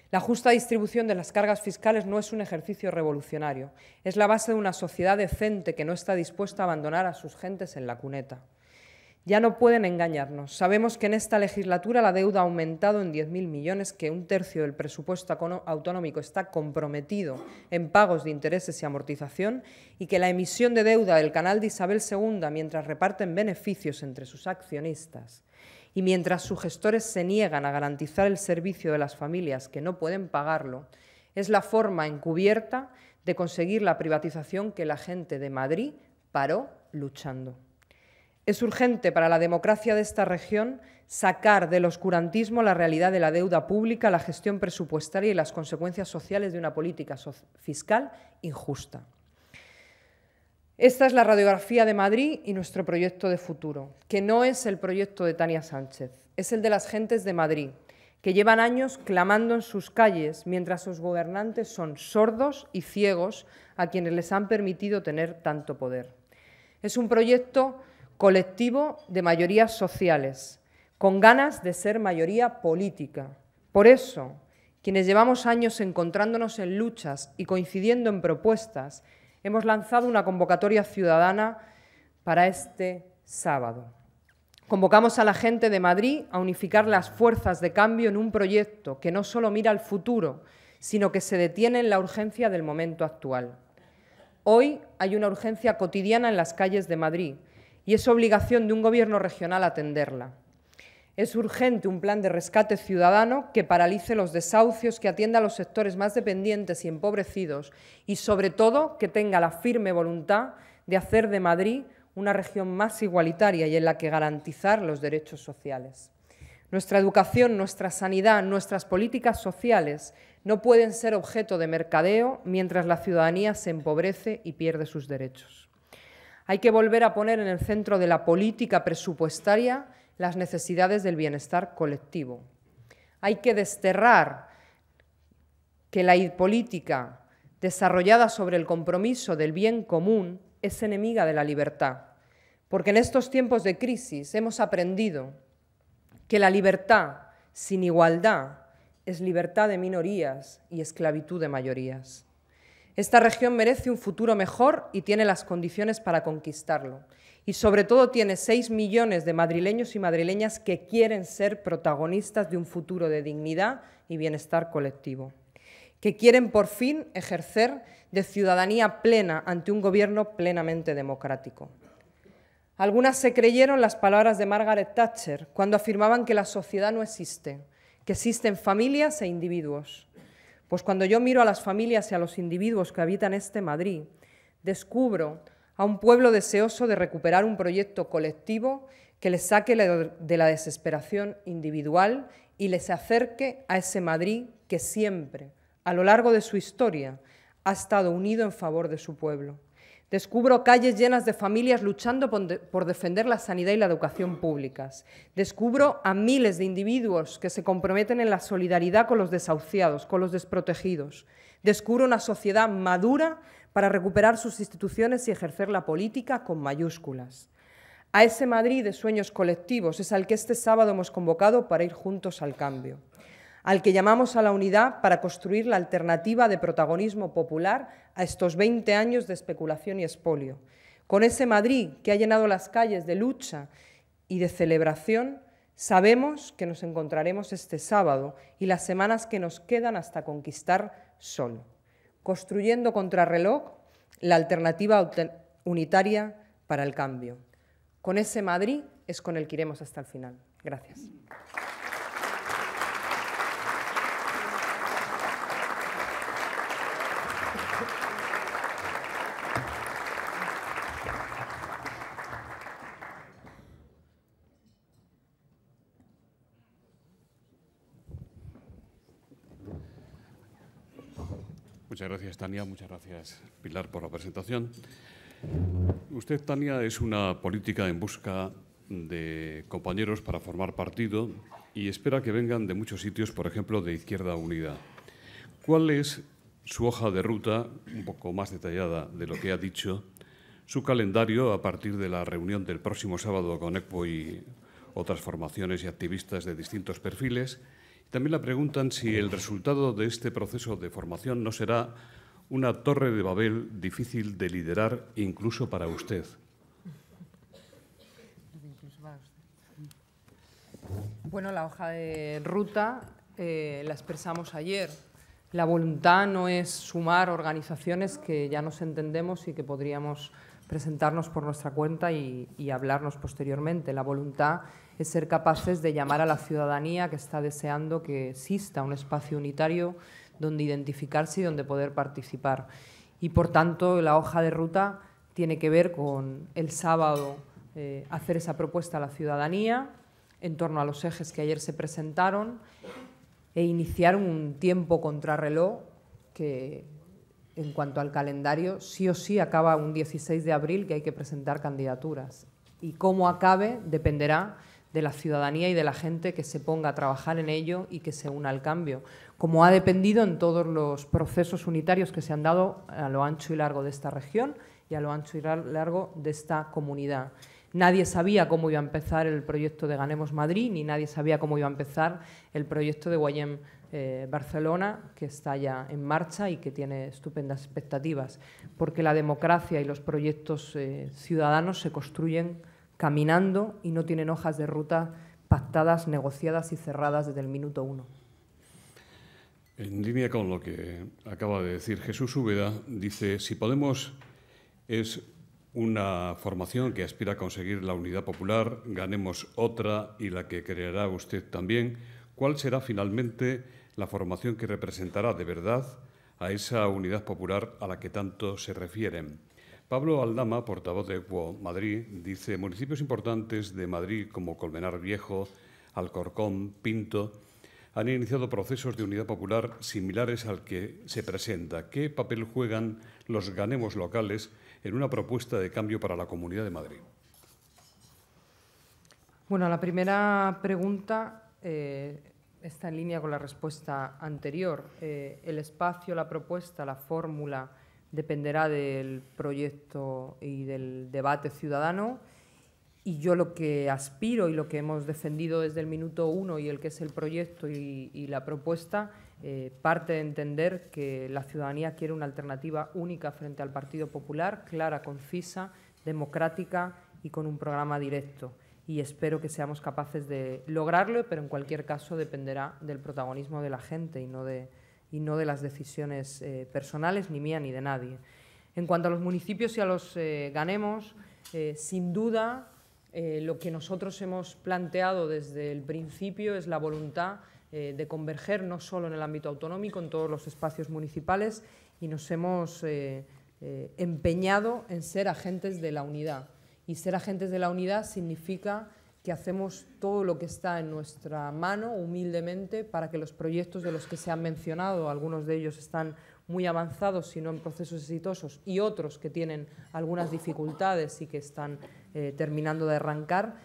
S3: La justa distribución de las cargas fiscales no es un ejercicio revolucionario, es la base de una sociedad decente que no está dispuesta a abandonar a sus gentes en la cuneta ya no pueden engañarnos. Sabemos que en esta legislatura la deuda ha aumentado en 10.000 millones, que un tercio del presupuesto autonómico está comprometido en pagos de intereses y amortización y que la emisión de deuda del canal de Isabel II, mientras reparten beneficios entre sus accionistas y mientras sus gestores se niegan a garantizar el servicio de las familias que no pueden pagarlo, es la forma encubierta de conseguir la privatización que la gente de Madrid paró luchando. Es urgente para la democracia de esta región sacar del oscurantismo la realidad de la deuda pública, la gestión presupuestaria y las consecuencias sociales de una política fiscal injusta. Esta es la radiografía de Madrid y nuestro proyecto de futuro, que no es el proyecto de Tania Sánchez, es el de las gentes de Madrid, que llevan años clamando en sus calles mientras sus gobernantes son sordos y ciegos a quienes les han permitido tener tanto poder. Es un proyecto colectivo de mayorías sociales, con ganas de ser mayoría política. Por eso, quienes llevamos años encontrándonos en luchas y coincidiendo en propuestas, hemos lanzado una convocatoria ciudadana para este sábado. Convocamos a la gente de Madrid a unificar las fuerzas de cambio en un proyecto que no solo mira al futuro, sino que se detiene en la urgencia del momento actual. Hoy hay una urgencia cotidiana en las calles de Madrid, y es obligación de un gobierno regional atenderla. Es urgente un plan de rescate ciudadano que paralice los desahucios, que atienda a los sectores más dependientes y empobrecidos y, sobre todo, que tenga la firme voluntad de hacer de Madrid una región más igualitaria y en la que garantizar los derechos sociales. Nuestra educación, nuestra sanidad, nuestras políticas sociales no pueden ser objeto de mercadeo mientras la ciudadanía se empobrece y pierde sus derechos. Hay que volver a poner en el centro de la política presupuestaria las necesidades del bienestar colectivo. Hay que desterrar que la política desarrollada sobre el compromiso del bien común es enemiga de la libertad, porque en estos tiempos de crisis hemos aprendido que la libertad sin igualdad es libertad de minorías y esclavitud de mayorías. Esta región merece un futuro mejor y tiene las condiciones para conquistarlo. Y sobre todo tiene 6 millones de madrileños y madrileñas que quieren ser protagonistas de un futuro de dignidad y bienestar colectivo, que quieren por fin ejercer de ciudadanía plena ante un gobierno plenamente democrático. Algunas se creyeron las palabras de Margaret Thatcher cuando afirmaban que la sociedad no existe, que existen familias e individuos pues cuando yo miro a las familias y a los individuos que habitan este Madrid, descubro a un pueblo deseoso de recuperar un proyecto colectivo que le saque de la desesperación individual y les acerque a ese Madrid que siempre, a lo largo de su historia, ha estado unido en favor de su pueblo. Descubro calles llenas de familias luchando por defender la sanidad y la educación públicas. Descubro a miles de individuos que se comprometen en la solidaridad con los desahuciados, con los desprotegidos. Descubro una sociedad madura para recuperar sus instituciones y ejercer la política con mayúsculas. A ese Madrid de sueños colectivos es al que este sábado hemos convocado para ir juntos al cambio al que llamamos a la unidad para construir la alternativa de protagonismo popular a estos 20 años de especulación y expolio. Con ese Madrid que ha llenado las calles de lucha y de celebración, sabemos que nos encontraremos este sábado y las semanas que nos quedan hasta conquistar sol, construyendo contrarreloj la alternativa unitaria para el cambio. Con ese Madrid es con el que iremos hasta el final. Gracias.
S1: Muchas gracias, Tania. Muchas gracias, Pilar, por la presentación. Usted, Tania, es una política en busca de compañeros para formar partido y espera que vengan de muchos sitios, por ejemplo, de Izquierda Unida. ¿Cuál es su hoja de ruta, un poco más detallada de lo que ha dicho, su calendario a partir de la reunión del próximo sábado con ECPO y otras formaciones y activistas de distintos perfiles? También la preguntan si el resultado de este proceso de formación no será una torre de Babel difícil de liderar incluso para usted.
S3: Bueno, la hoja de ruta eh, la expresamos ayer. La voluntad no es sumar organizaciones que ya nos entendemos y que podríamos presentarnos por nuestra cuenta y, y hablarnos posteriormente. La voluntad es ser capaces de llamar a la ciudadanía que está deseando que exista un espacio unitario donde identificarse y donde poder participar. Y por tanto, la hoja de ruta tiene que ver con el sábado eh, hacer esa propuesta a la ciudadanía en torno a los ejes que ayer se presentaron e iniciar un tiempo contrarreloj que en cuanto al calendario sí o sí acaba un 16 de abril que hay que presentar candidaturas. Y cómo acabe dependerá de la ciudadanía y de la gente que se ponga a trabajar en ello y que se una al cambio, como ha dependido en todos los procesos unitarios que se han dado a lo ancho y largo de esta región y a lo ancho y largo de esta comunidad. Nadie sabía cómo iba a empezar el proyecto de Ganemos Madrid, ni nadie sabía cómo iba a empezar el proyecto de Guayem eh, Barcelona, que está ya en marcha y que tiene estupendas expectativas, porque la democracia y los proyectos eh, ciudadanos se construyen caminando y no tienen hojas de ruta pactadas, negociadas y cerradas desde el minuto uno.
S1: En línea con lo que acaba de decir Jesús Úbeda, dice, si Podemos es una formación que aspira a conseguir la unidad popular, ganemos otra y la que creará usted también, ¿cuál será finalmente la formación que representará de verdad a esa unidad popular a la que tanto se refieren? Pablo Aldama, portavoz de Equo Madrid, dice, municipios importantes de Madrid como Colmenar Viejo, Alcorcón, Pinto, han iniciado procesos de unidad popular similares al que se presenta. ¿Qué papel juegan los ganemos locales en una propuesta de cambio para la Comunidad de Madrid?
S3: Bueno, la primera pregunta eh, está en línea con la respuesta anterior. Eh, el espacio, la propuesta, la fórmula dependerá del proyecto y del debate ciudadano. Y yo lo que aspiro y lo que hemos defendido desde el minuto uno y el que es el proyecto y, la propuesta eh, parte de entender que la ciudadanía quiere una alternativa única frente al Partido Popular, clara, concisa, democrática y con un programa directo. Y espero que seamos capaces de lograrlo, pero en cualquier caso dependerá del protagonismo de la gente y no de, y no de las decisiones eh, personales, ni mía ni de nadie. En cuanto a los municipios y a los eh, ganemos, eh, sin duda lo que nosotros hemos planteado desde el principio es la voluntad de converger no solo en el ámbito autonómico, en todos los espacios municipales, y nos hemos empeñado en ser agentes de la unidad. Y ser agentes de la unidad significa hacemos todo lo que está en nuestra mano, humildemente, para que los proyectos de los que se han mencionado, algunos de ellos están muy avanzados, sino en procesos exitosos, y otros que tienen algunas dificultades y que están eh, terminando de arrancar,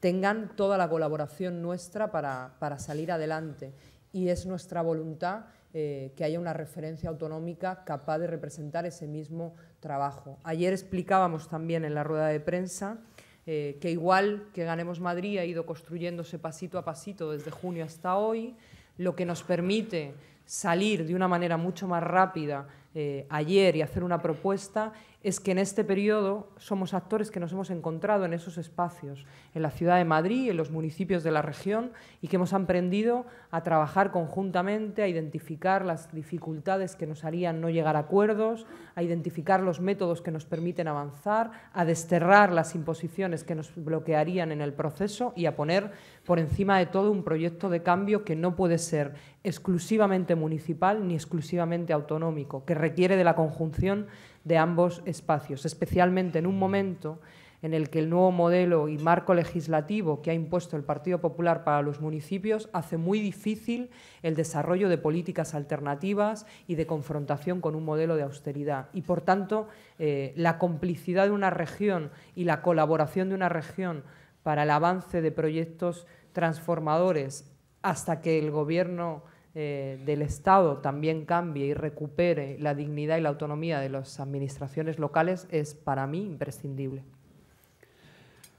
S3: tengan toda la colaboración nuestra para, salir adelante. Y es nuestra voluntad eh, que haya una referencia autonómica capaz de representar ese mismo trabajo. Ayer explicábamos también en la rueda de prensa eh, que igual que Ganemos Madrid ha ido construyéndose pasito a pasito desde junio hasta hoy, lo que nos permite salir de una manera mucho más rápida eh, ayer y hacer una propuesta es que en este periodo somos actores que nos hemos encontrado en esos espacios, en la ciudad de Madrid, en los municipios de la región, y que hemos aprendido a trabajar conjuntamente, a identificar las dificultades que nos harían no llegar a acuerdos, a identificar los métodos que nos permiten avanzar, a desterrar las imposiciones que nos bloquearían en el proceso y a poner por encima de todo un proyecto de cambio que no puede ser exclusivamente municipal ni exclusivamente autonómico, que requiere de la conjunción de ambos espacios, especialmente en un momento en el que el nuevo modelo y marco legislativo que ha impuesto el Partido Popular para los municipios hace muy difícil el desarrollo de políticas alternativas y de confrontación con un modelo de austeridad. Y, por tanto, eh, la complicidad de una región y la colaboración de una región para el avance de proyectos transformadores hasta que el Gobierno eh, del Estado también cambie y recupere la dignidad y la autonomía de las administraciones locales es para mí imprescindible.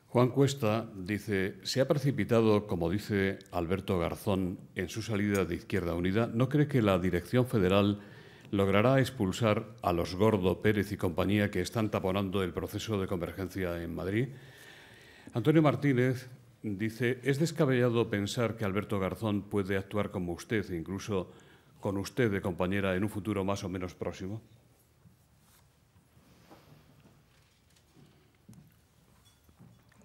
S1: Juan Cuesta dice, se ha precipitado, como dice Alberto Garzón, en su salida de Izquierda Unida. ¿No cree que la Dirección Federal logrará expulsar a los Gordo, Pérez y compañía que están taponando el proceso de convergencia en Madrid? Antonio Martínez Dice, es descabellado pensar que Alberto Garzón puede actuar como usted, e incluso con usted de compañera en un futuro más o menos próximo.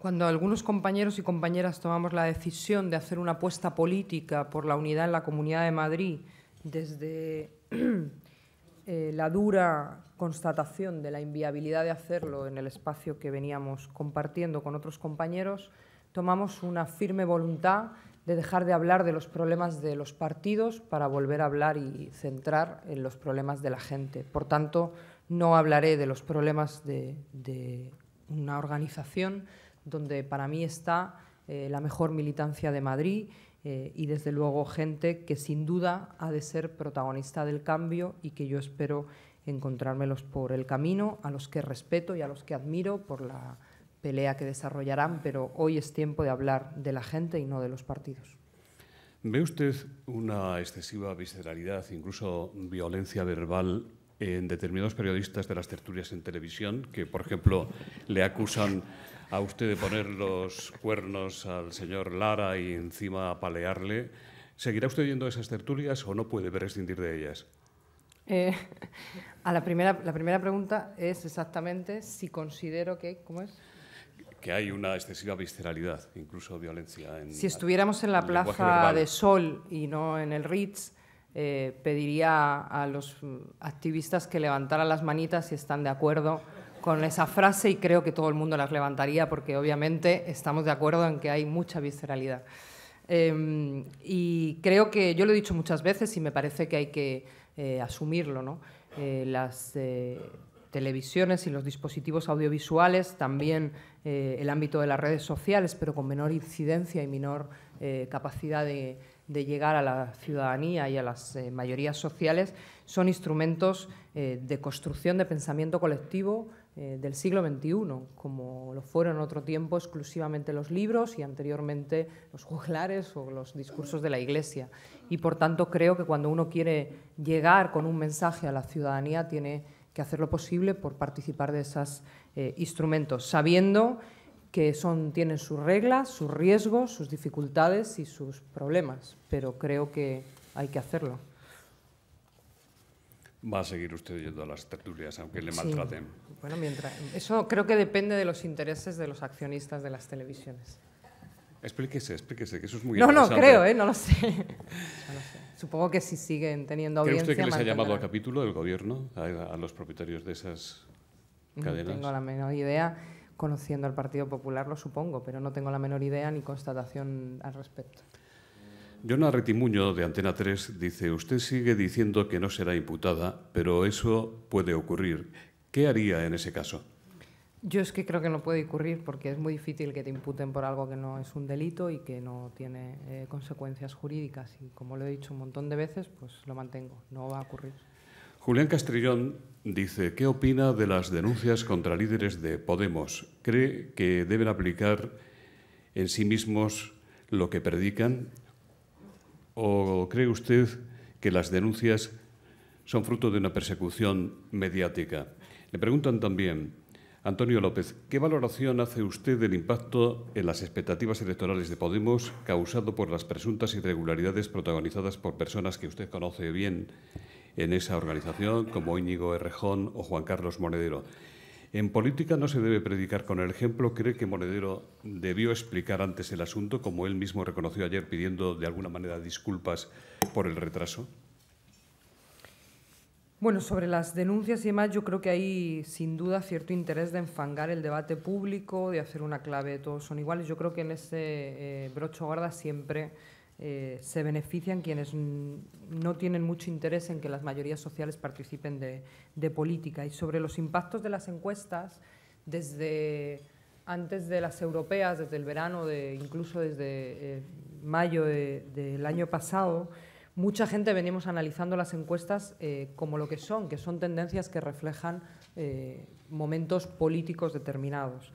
S3: Cuando algunos compañeros y compañeras tomamos la decisión de hacer una apuesta política por la unidad en la Comunidad de Madrid, desde eh, la dura constatación de la inviabilidad de hacerlo en el espacio que veníamos compartiendo con otros compañeros, tomamos una firme voluntad de dejar de hablar de los problemas de los partidos para volver a hablar y centrar en los problemas de la gente. Por tanto, no hablaré de los problemas de, una organización donde para mí está eh, la mejor militancia de Madrid eh, y desde luego gente que sin duda ha de ser protagonista del cambio y que yo espero encontrármelos por el camino, a los que respeto y a los que admiro por la pelea que desarrollarán, pero hoy es tiempo de hablar de la gente y no de los partidos.
S1: ¿Ve usted una excesiva visceralidad, incluso violencia verbal en determinados periodistas de las tertulias en televisión, que por ejemplo le acusan a usted de poner los cuernos al señor Lara y encima palearle. ¿Seguirá usted yendo a esas tertulias o no puede prescindir de ellas?
S3: Eh, a la primera, la primera pregunta es exactamente si considero que, ¿cómo es?
S1: que hay una excesiva visceralidad, incluso violencia. En, si estuviéramos en la Plaza de
S3: Sol y no en el Ritz, eh, pediría a los mm, activistas que levantaran las manitas si están de acuerdo con esa frase y creo que todo el mundo las levantaría porque obviamente estamos de acuerdo en que hay mucha visceralidad. Em, y creo que, yo lo he dicho muchas veces y me parece que hay que eh, asumirlo, ¿no? Eh, las televisiones y los dispositivos audiovisuales, también eh, el ámbito de las redes sociales, pero con menor incidencia y menor eh, capacidad de, llegar a la ciudadanía y a las eh, mayorías sociales, son instrumentos de construcción de pensamiento colectivo del siglo XXI, como lo fueron en otro tiempo exclusivamente los libros y anteriormente los juglares o los discursos de la Iglesia. Y por tanto creo que cuando uno quiere llegar con un mensaje a la ciudadanía tiene que hacer lo posible por participar de esos eh, instrumentos, sabiendo que son, tienen sus reglas, sus riesgos, sus dificultades y sus problemas, pero creo que hay que hacerlo.
S1: Va a seguir usted yendo a las tertulias, aunque le maltraten.
S3: Bueno, mientras... Eso creo que depende de los intereses de los accionistas de las televisiones.
S1: Explíquese, explíquese, que eso es muy no, interesante. No, no, creo, ¿eh? no lo sé. No
S3: lo sé. Supongo que sí siguen teniendo audiencia. ¿Cree usted que les ha llamado a
S1: capítulo el gobierno, a, los propietarios de esas
S3: mm, cadenas? No tengo la menor idea. Conociendo al Partido Popular lo supongo, pero no tengo la menor idea ni constatación al respecto.
S1: Yona Retimuño, de Antena 3, dice, usted sigue diciendo que no será imputada, pero eso puede ocurrir. ¿Qué haría en ese caso?
S3: Yo es que creo que no puede ocurrir porque es muy difícil que te imputen por algo que no es un delito y que no tiene eh, consecuencias jurídicas. Y como lo he dicho un montón de veces, pues lo mantengo, no va a ocurrir.
S1: Julián Castrillón dice, ¿qué opina de las denuncias contra líderes de Podemos? ¿Cree que deben aplicar en sí mismos lo que predican? ¿O cree usted que las denuncias son fruto de una persecución mediática? Le preguntan también, Antonio López, ¿qué valoración hace usted del impacto en las expectativas electorales de Podemos causado por las presuntas irregularidades protagonizadas por personas que usted conoce bien en esa organización, como Íñigo Errejón o Juan Carlos Monedero? En política no se debe predicar con el ejemplo. ¿Cree que Monedero debió explicar antes el asunto, como él mismo reconoció ayer pidiendo de alguna manera disculpas por el retraso?
S3: Bueno, sobre las denuncias y demás, yo creo que hay sin duda cierto interés de enfangar el debate público, de hacer una clave de todos son iguales. Yo creo que en ese eh, brocho guarda siempre eh, se benefician quienes no tienen mucho interés en que las mayorías sociales participen de, política. Y sobre los impactos de las encuestas, desde antes de las europeas, desde el verano, de, incluso desde eh, mayo del año pasado, mucha gente venimos analizando las encuestas eh, como lo que son, que son tendencias que reflejan eh, momentos políticos determinados.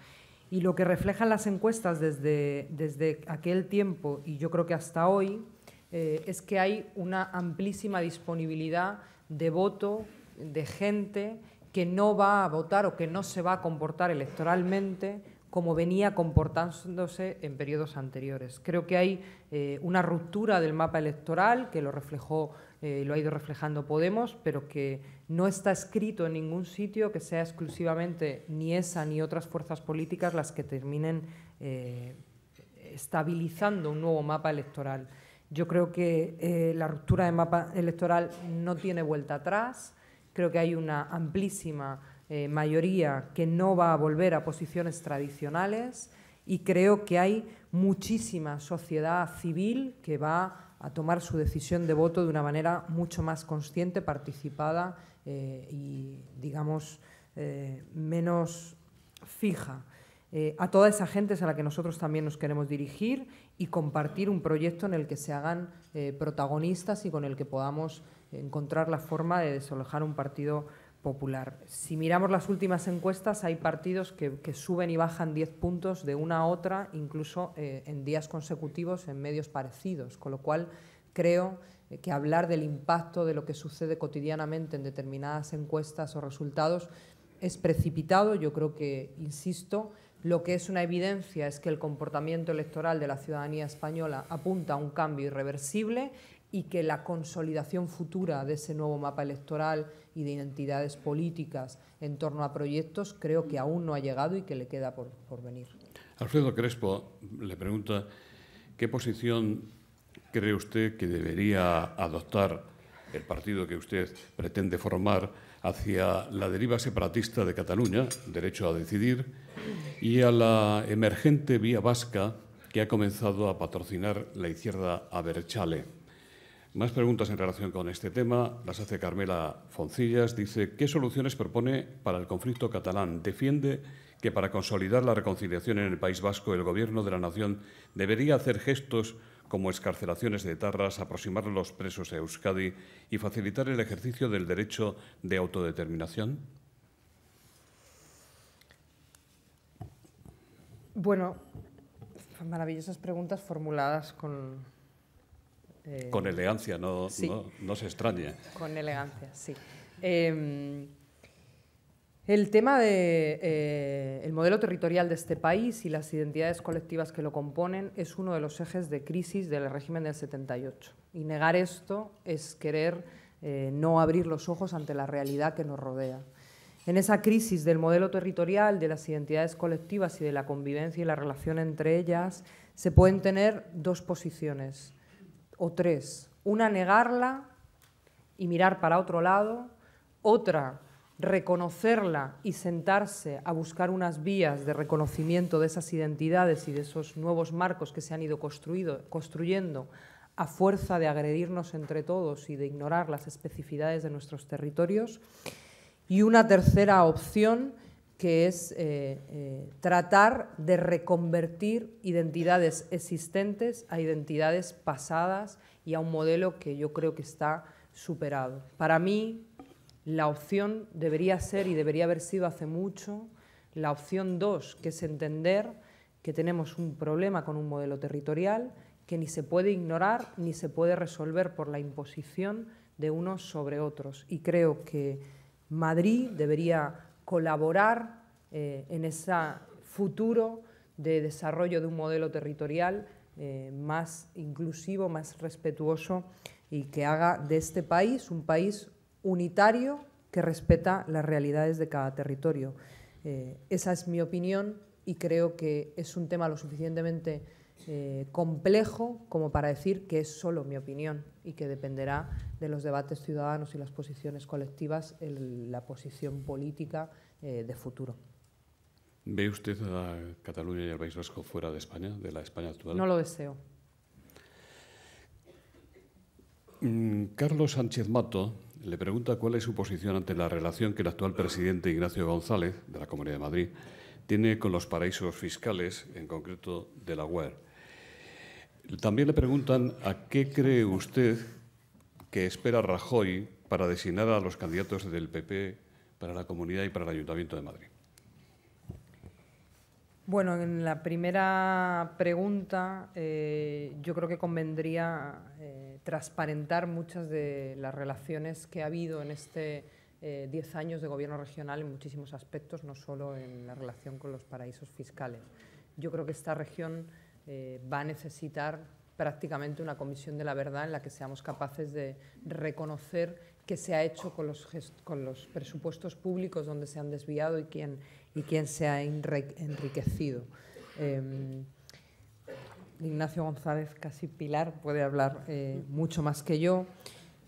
S3: Y lo que reflejan las encuestas desde, desde aquel tiempo y yo creo que hasta hoy eh, es que hay una amplísima disponibilidad de voto de gente que no va a votar o que no se va a comportar electoralmente como venía comportándose en periodos anteriores. Creo que hay eh, una ruptura del mapa electoral que lo reflejó eh, lo ha ido reflejando Podemos, pero que no está escrito en ningún sitio que sea exclusivamente ni esa ni otras fuerzas políticas las que terminen eh, estabilizando un nuevo mapa electoral. Yo creo que la ruptura del mapa electoral no tiene vuelta atrás, creo que hay una amplísima eh, mayoría que no va a volver a posiciones tradicionales y creo que hay muchísima sociedad civil que va a tomar su decisión de voto de una manera mucho más consciente, participada eh, y, digamos, eh, menos fija. a toda esa gente es a la que nosotros también nos queremos dirigir y compartir un proyecto en el que se hagan protagonistas y con el que podamos encontrar la forma de desalojar un partido popular. Si miramos las últimas encuestas, hay partidos que, suben y bajan 10 puntos de una a otra, incluso eh, en días consecutivos, en medios parecidos, con lo cual creo eh, que hablar del impacto de lo que sucede cotidianamente en determinadas encuestas o resultados es precipitado. Yo creo que, insisto, lo que es una evidencia es que el comportamiento electoral de la ciudadanía española apunta a un cambio irreversible y que la consolidación futura de ese nuevo mapa electoral y de identidades políticas en torno a proyectos, creo que aún no ha llegado y que le queda por, venir.
S1: Alfredo Crespo le pregunta, ¿qué posición cree usted que debería adoptar el partido que usted pretende formar hacia la deriva separatista de Cataluña, derecho a decidir, y a la emergente vía vasca que ha comenzado a patrocinar la izquierda Aberchale? Más preguntas en relación con este tema las hace Carmela Foncillas. Dice, ¿qué soluciones propone para el conflicto catalán? Defiende que para consolidar la reconciliación en el País Vasco, el Gobierno de la Nación debería hacer gestos como escarcelaciones de tarras, aproximar a los presos a Euskadi y facilitar el ejercicio del derecho de autodeterminación?
S3: Bueno, maravillosas preguntas formuladas con, eh, con elegancia, no,
S1: no, se extrañe.
S3: Con elegancia, sí. Em, el tema del de, eh, el modelo territorial de este país y las identidades colectivas que lo componen es uno de los ejes de crisis del régimen del 78. Y negar esto es querer eh, no abrir los ojos ante la realidad que nos rodea. En esa crisis del modelo territorial, de las identidades colectivas y de la convivencia y la relación entre ellas, se pueden tener dos posiciones o tres. Una, negarla y mirar para otro lado. Otra, reconocerla y sentarse a buscar unas vías de reconocimiento de esas identidades y de esos nuevos marcos que se han ido construido, construyendo a fuerza de agredirnos entre todos y de ignorar las especificidades de nuestros territorios. Y una tercera opción que es eh, eh, tratar de reconvertir identidades existentes a identidades pasadas y a un modelo que yo creo que está superado. Para mí, la opción debería ser y debería haber sido hace mucho la opción dos, que es entender que tenemos un problema con un modelo territorial que ni se puede ignorar ni se puede resolver por la imposición de unos sobre otros. Y creo que Madrid debería colaborar eh, en ese futuro de desarrollo de un modelo territorial eh, más inclusivo, más respetuoso y que haga de este país un país unitario que respeta las realidades de cada territorio. Eh, esa es mi opinión y creo que es un tema lo suficientemente eh, complejo como para decir que es solo mi opinión y que dependerá de los debates ciudadanos y las posiciones colectivas la posición política eh, de futuro.
S1: ¿Ve usted a Cataluña y al País Vasco fuera de España, de la España actual? No lo deseo. Mm, Carlos Sánchez Mato le pregunta cuál es su posición ante la relación que el actual presidente Ignacio González, de la Comunidad de Madrid, tiene con los paraísos fiscales, en concreto de la UER. También le preguntan a qué cree usted que espera Rajoy para designar a los candidatos del PP para la comunidad y para el Ayuntamiento de Madrid.
S3: Bueno, en la primera pregunta eh, yo creo que convendría eh, transparentar muchas de las relaciones que ha habido en este 10 eh, años de gobierno regional en muchísimos aspectos, no solo en la relación con los paraísos fiscales. Yo creo que esta región eh, va a necesitar prácticamente una comisión de la verdad en la que seamos capaces de reconocer qué se ha hecho con los, con los presupuestos públicos, donde se han desviado y quién, y quién se ha enriquecido. Em, Ignacio González, casi Pilar, puede hablar eh, mucho más que yo.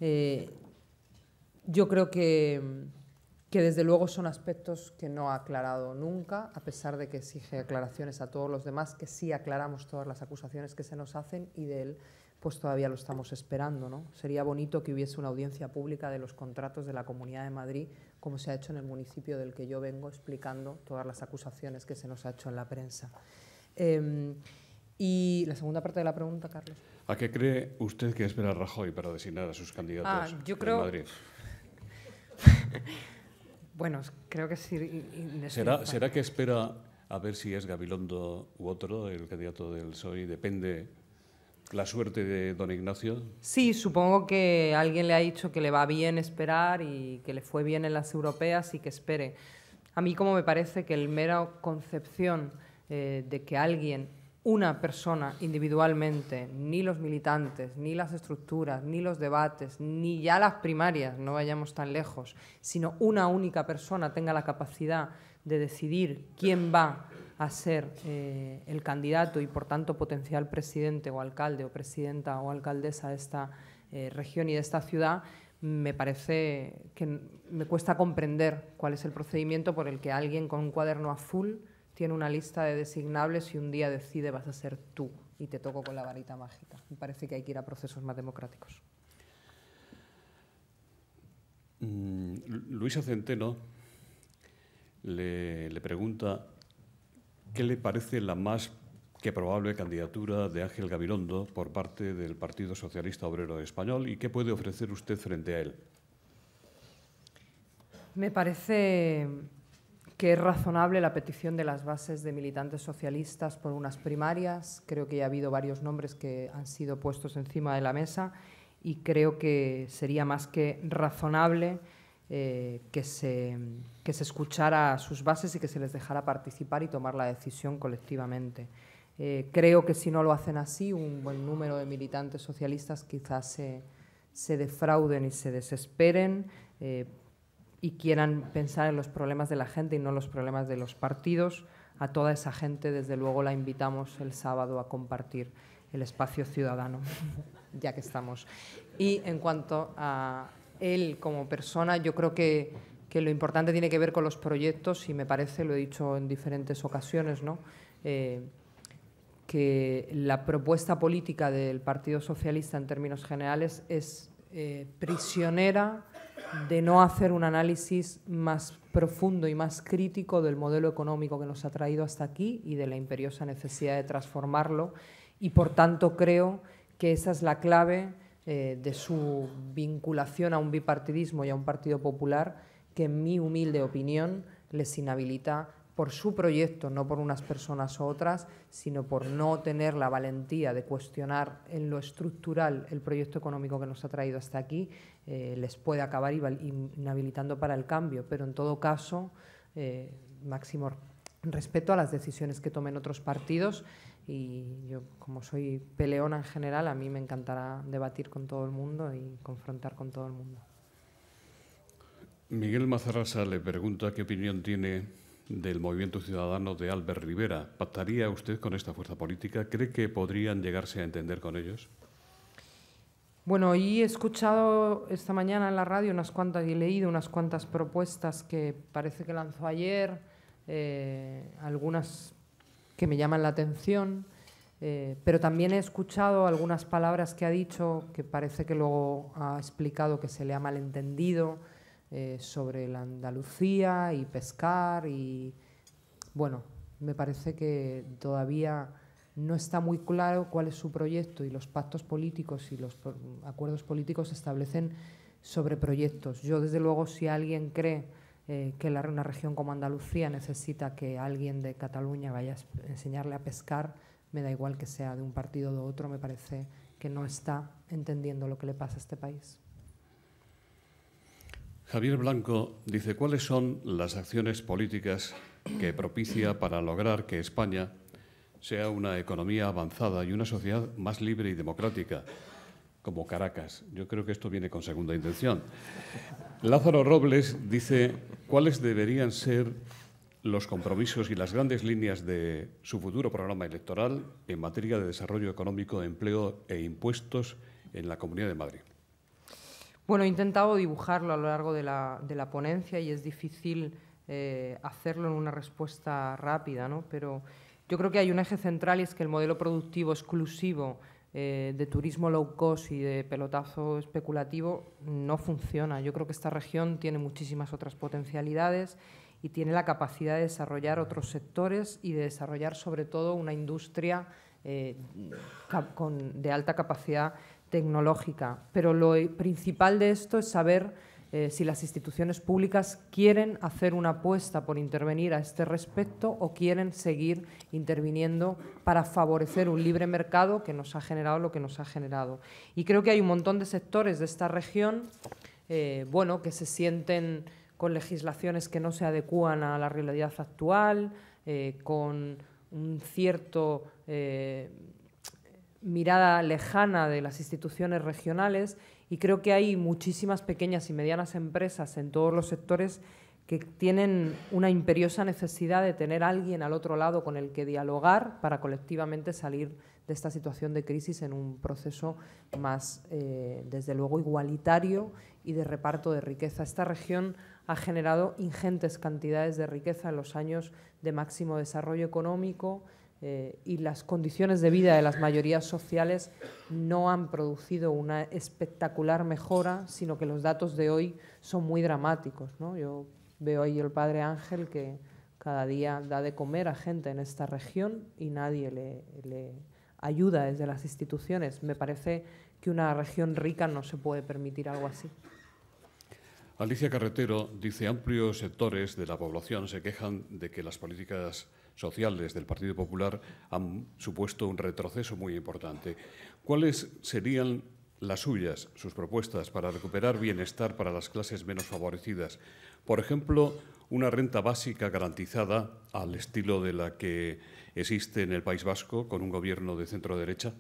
S3: Eh, yo creo que que desde luego son aspectos que no ha aclarado nunca, a pesar de que exige aclaraciones a todos los demás, que sí aclaramos todas las acusaciones que se nos hacen y de él pues todavía lo estamos esperando. ¿no? Sería bonito que hubiese una audiencia pública de los contratos de la Comunidad de Madrid, como se ha hecho en el municipio del que yo vengo, explicando todas las acusaciones que se nos ha hecho en la prensa. Em, y la segunda parte de la pregunta, Carlos.
S1: ¿A qué cree usted que espera Rajoy para designar a sus candidatos ah, yo creo... Madrid?
S3: Bueno, creo que sí. ¿Será,
S1: que espera a ver si es Gabilondo u otro el candidato del PSOE? Depende la suerte de don Ignacio?
S3: Sí, supongo que alguien le ha dicho que le va bien esperar y que le fue bien en las europeas y que espere. A mí como me parece que el mero concepción eh, de que alguien una persona individualmente, ni los militantes, ni las estructuras, ni los debates, ni ya las primarias, no vayamos tan lejos, sino una única persona tenga la capacidad de decidir quién va a ser eh, el candidato y por tanto potencial presidente o alcalde o presidenta o alcaldesa de esta eh, región y de esta ciudad, me parece que me cuesta comprender cuál es el procedimiento por el que alguien con un cuaderno azul tiene una lista de designables y un día decide vas a ser tú y te toco con la varita mágica. Me parece que hay que ir a procesos más democráticos.
S1: Mm, Luisa Centeno le, pregunta qué le parece la más que probable candidatura de Ángel Gavirondo por parte del Partido Socialista Obrero Español y qué puede ofrecer usted frente a él.
S3: Me parece que es razonable la petición de las bases de militantes socialistas por unas primarias. Creo que ya ha habido varios nombres que han sido puestos encima de la mesa y creo que sería más que razonable eh, que, se, se escuchara a sus bases y que se les dejara participar y tomar la decisión colectivamente. Eh, creo que si no lo hacen así, un buen número de militantes socialistas quizás se, defrauden y se desesperen. Eh, y quieran pensar en los problemas de la gente y no los problemas de los partidos. A toda esa gente, desde luego, la invitamos el sábado a compartir el espacio ciudadano, ya que estamos. Y en cuanto a él como persona, yo creo que, lo importante tiene que ver con los proyectos y me parece, lo he dicho en diferentes ocasiones, ¿no? Eh, que la propuesta política del Partido Socialista en términos generales es eh, prisionera de no hacer un análisis más profundo y más crítico del modelo económico que nos ha traído hasta aquí y de la imperiosa necesidad de transformarlo. Y por tanto creo que esa es la clave eh, de su vinculación a un bipartidismo y a un partido popular que en mi humilde opinión les inhabilita por su proyecto, no por unas personas u otras, sino por no tener la valentía de cuestionar en lo estructural el proyecto económico que nos ha traído hasta aquí, eh, les puede acabar inhabilitando para el cambio. Pero en todo caso, eh, máximo respeto a las decisiones que tomen otros partidos y yo, como soy peleona en general, a mí me encantará debatir con todo el mundo y confrontar con todo el mundo.
S1: Miguel Mazarrasa le pregunta qué opinión tiene del Movimiento Ciudadano de Albert Rivera. ¿Pactaría usted con esta fuerza política? ¿Cree que podrían llegarse a entender con ellos?
S3: Bueno, he escuchado esta mañana en la radio unas cuantas he leído unas cuantas propuestas que parece que lanzó ayer, eh, algunas que me llaman la atención, eh, pero también he escuchado algunas palabras que ha dicho que parece que luego ha explicado que se le ha malentendido eh, sobre la Andalucía y pescar y bueno, me parece que todavía no está muy claro cuál es su proyecto y los pactos políticos y los acuerdos políticos se establecen sobre proyectos. Yo, desde luego, si alguien cree eh, que la, una región como Andalucía necesita que alguien de Cataluña vaya a enseñarle a pescar, me da igual que sea de un partido o de otro, me parece que no está entendiendo lo que le pasa a este país.
S1: Javier Blanco dice, ¿cuáles son las acciones políticas que propicia para lograr que España sea una economía avanzada y una sociedad más libre y democrática, como Caracas? Yo creo que esto viene con segunda intención. Lázaro Robles dice, ¿cuáles deberían ser los compromisos y las grandes líneas de su futuro programa electoral en materia de desarrollo económico, empleo e impuestos en la Comunidad de Madrid?
S3: Bueno, he intentado dibujarlo a lo largo de la, ponencia y es difícil eh, hacerlo en una respuesta rápida, ¿no? pero yo creo que hay un eje central y es que el modelo productivo exclusivo eh, de turismo low cost y de pelotazo especulativo no funciona. Yo creo que esta región tiene muchísimas otras potencialidades y tiene la capacidad de desarrollar otros sectores y de desarrollar sobre todo una industria eh, de alta capacidad tecnológica. Pero lo principal de esto es saber eh, si las instituciones públicas quieren hacer una apuesta por intervenir a este respecto o quieren seguir interviniendo para favorecer un libre mercado que nos ha generado lo que nos ha generado. Y creo que hay un montón de sectores de esta región eh, bueno, que se sienten con legislaciones que no se adecúan a la realidad actual, eh, con un cierto mirada lejana de las instituciones regionales y creo que hay muchísimas pequeñas y medianas empresas en todos los sectores que tienen una imperiosa necesidad de tener alguien al otro lado con el que dialogar para colectivamente salir de esta situación de crisis en un proceso más, eh, desde luego, igualitario y de reparto de riqueza. Esta región ha generado ingentes cantidades de riqueza en los años de máximo desarrollo económico, eh, y las condiciones de vida de las mayorías sociales no han producido una espectacular mejora, sino que los datos de hoy son muy dramáticos. ¿no? Yo veo ahí el padre Ángel que cada día da de comer a gente en esta región y nadie le, le ayuda desde las instituciones. Me parece que una región rica no se puede permitir algo así.
S1: Alicia Carretero dice amplios sectores de la población se quejan de que las políticas sociales del Partido Popular han supuesto un retroceso muy importante. ¿Cuáles serían las suyas, sus propuestas para recuperar bienestar para las clases menos favorecidas? Por ejemplo, una renta básica garantizada al estilo de la que existe en el País Vasco con un gobierno de centro derecha.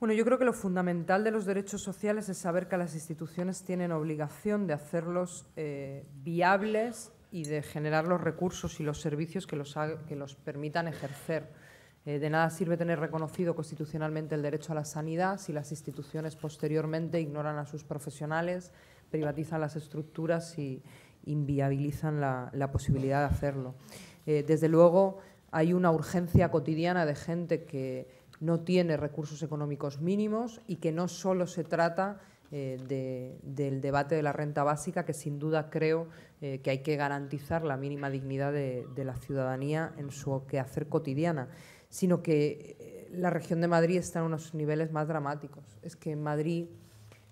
S3: Bueno, yo creo que lo fundamental de los derechos sociales es saber que las instituciones tienen obligación de hacerlos eh, viables, y de generar los recursos y los servicios que los, que los permitan ejercer. Eh, de nada sirve tener reconocido constitucionalmente el derecho a la sanidad si las instituciones posteriormente ignoran a sus profesionales, privatizan las estructuras y inviabilizan la, posibilidad de hacerlo. Eh, desde luego, hay una urgencia cotidiana de gente que no tiene recursos económicos mínimos y que no solo se trata eh, del debate de la renta básica, que sin duda creo eh, que hay que garantizar la mínima dignidad de, la ciudadanía en su quehacer cotidiana, sino que eh, la región de Madrid está en unos niveles más dramáticos. Es que en Madrid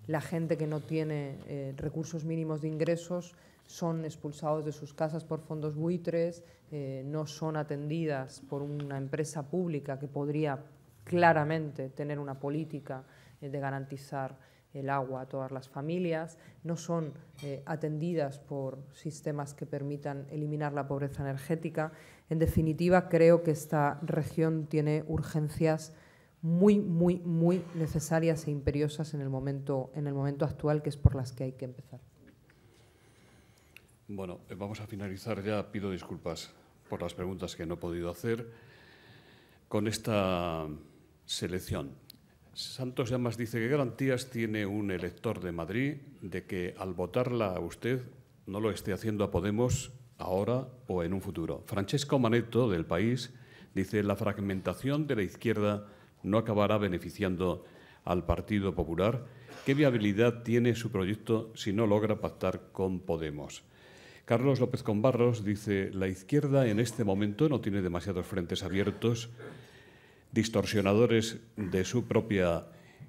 S3: la gente que no tiene recursos mínimos de ingresos son expulsados de sus casas por fondos buitres, no son atendidas por una empresa pública que podría claramente tener una política de garantizar el agua a todas las familias, no son eh, atendidas por sistemas que permitan eliminar la pobreza energética. En definitiva, creo que esta región tiene urgencias muy, muy, muy necesarias e imperiosas en el momento, en el momento actual, que es por las que hay que empezar.
S1: Bueno, eh, vamos a finalizar ya. Pido disculpas por las preguntas que no he podido hacer con esta selección. Santos Llamas dice, ¿qué garantías tiene un elector de Madrid de que al votarla a usted no lo esté haciendo a Podemos ahora o en un futuro? Francesco Manetto, del País, dice, la fragmentación de la izquierda no acabará beneficiando al Partido Popular. ¿Qué viabilidad tiene su proyecto si no logra pactar con Podemos? Carlos López Conbarros dice, la izquierda en este momento no tiene demasiados frentes abiertos distorsionadores de su propia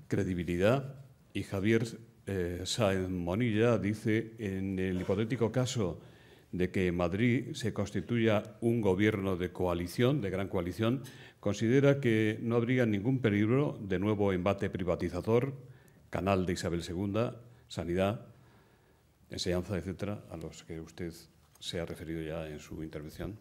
S1: credibilidad. Y Javier eh, Monilla dice, en el hipotético caso de que en Madrid se constituya un gobierno de coalición, de gran coalición, considera que no habría ningún peligro de nuevo embate privatizador, canal de Isabel II, sanidad, enseñanza, etcétera, a los que usted se ha referido ya en su intervención.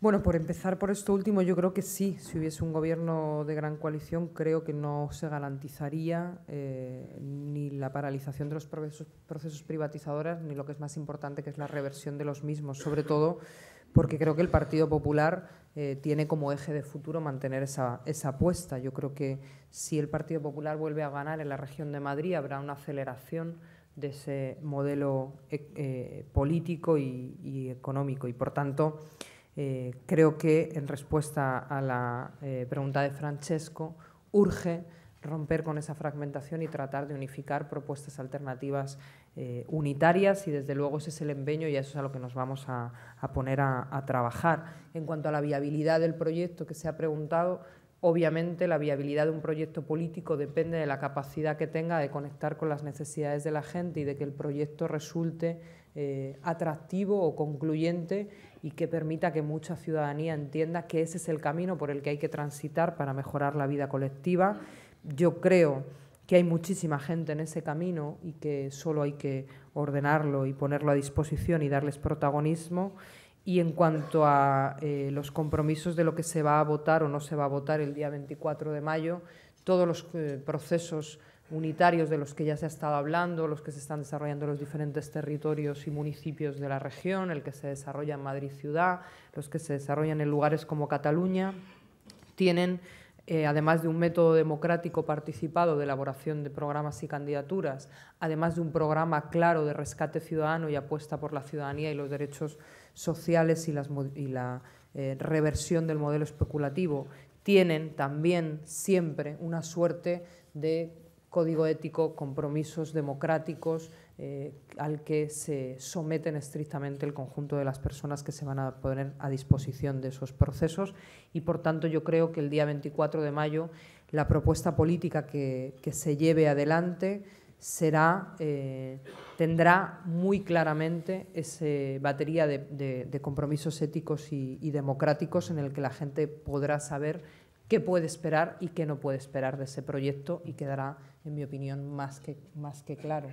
S3: Bueno, por empezar por esto último, yo creo que sí, si hubiese un gobierno de gran coalición, creo que no se garantizaría eh, ni la paralización de los procesos, privatizadores, ni lo que es más importante, que es la reversión de los mismos, sobre todo porque creo que el Partido Popular eh, tiene como eje de futuro mantener esa, apuesta. Yo creo que si el Partido Popular vuelve a ganar en la región de Madrid, habrá una aceleración de ese modelo eh, político y, y económico. Y, por tanto, eh, creo que, en respuesta a la eh, pregunta de Francesco, urge romper con esa fragmentación y tratar de unificar propuestas alternativas eh, unitarias y desde luego ese es el empeño y eso es a lo que nos vamos a, poner a, trabajar. En cuanto a la viabilidad del proyecto que se ha preguntado, Obviamente la viabilidad de un proyecto político depende de la capacidad que tenga de conectar con las necesidades de la gente y de que el proyecto resulte atractivo o concluyente y que permita que mucha ciudadanía entienda que ese es el camino por el que hay que transitar para mejorar la vida colectiva. Yo creo que hay muchísima gente en ese camino y que solo hay que ordenarlo y ponerlo a disposición y darles protagonismo. Y en cuanto a eh, los compromisos de lo que se va a votar o no se va a votar el día 24 de mayo, todos los eh, procesos unitarios de los que ya se ha estado hablando, los que se están desarrollando en los diferentes territorios y municipios de la región, el que se desarrolla en Madrid ciudad, los que se desarrollan en lugares como Cataluña, tienen, eh, además de un método democrático participado de elaboración de programas y candidaturas, además de un programa claro de rescate ciudadano y apuesta por la ciudadanía y los derechos sociales y, la eh, reversión del modelo especulativo, tienen también siempre una suerte de código ético, compromisos democráticos eh, al que se someten estrictamente el conjunto de las personas que se van a poner a disposición de esos procesos y por tanto yo creo que el día 24 de mayo la propuesta política que, se lleve adelante eh, tendrá muy claramente esa batería de, compromisos éticos y, y democráticos en el que la gente podrá saber qué puede esperar y qué no puede esperar de ese proyecto y quedará en mi opinión, más que, claro.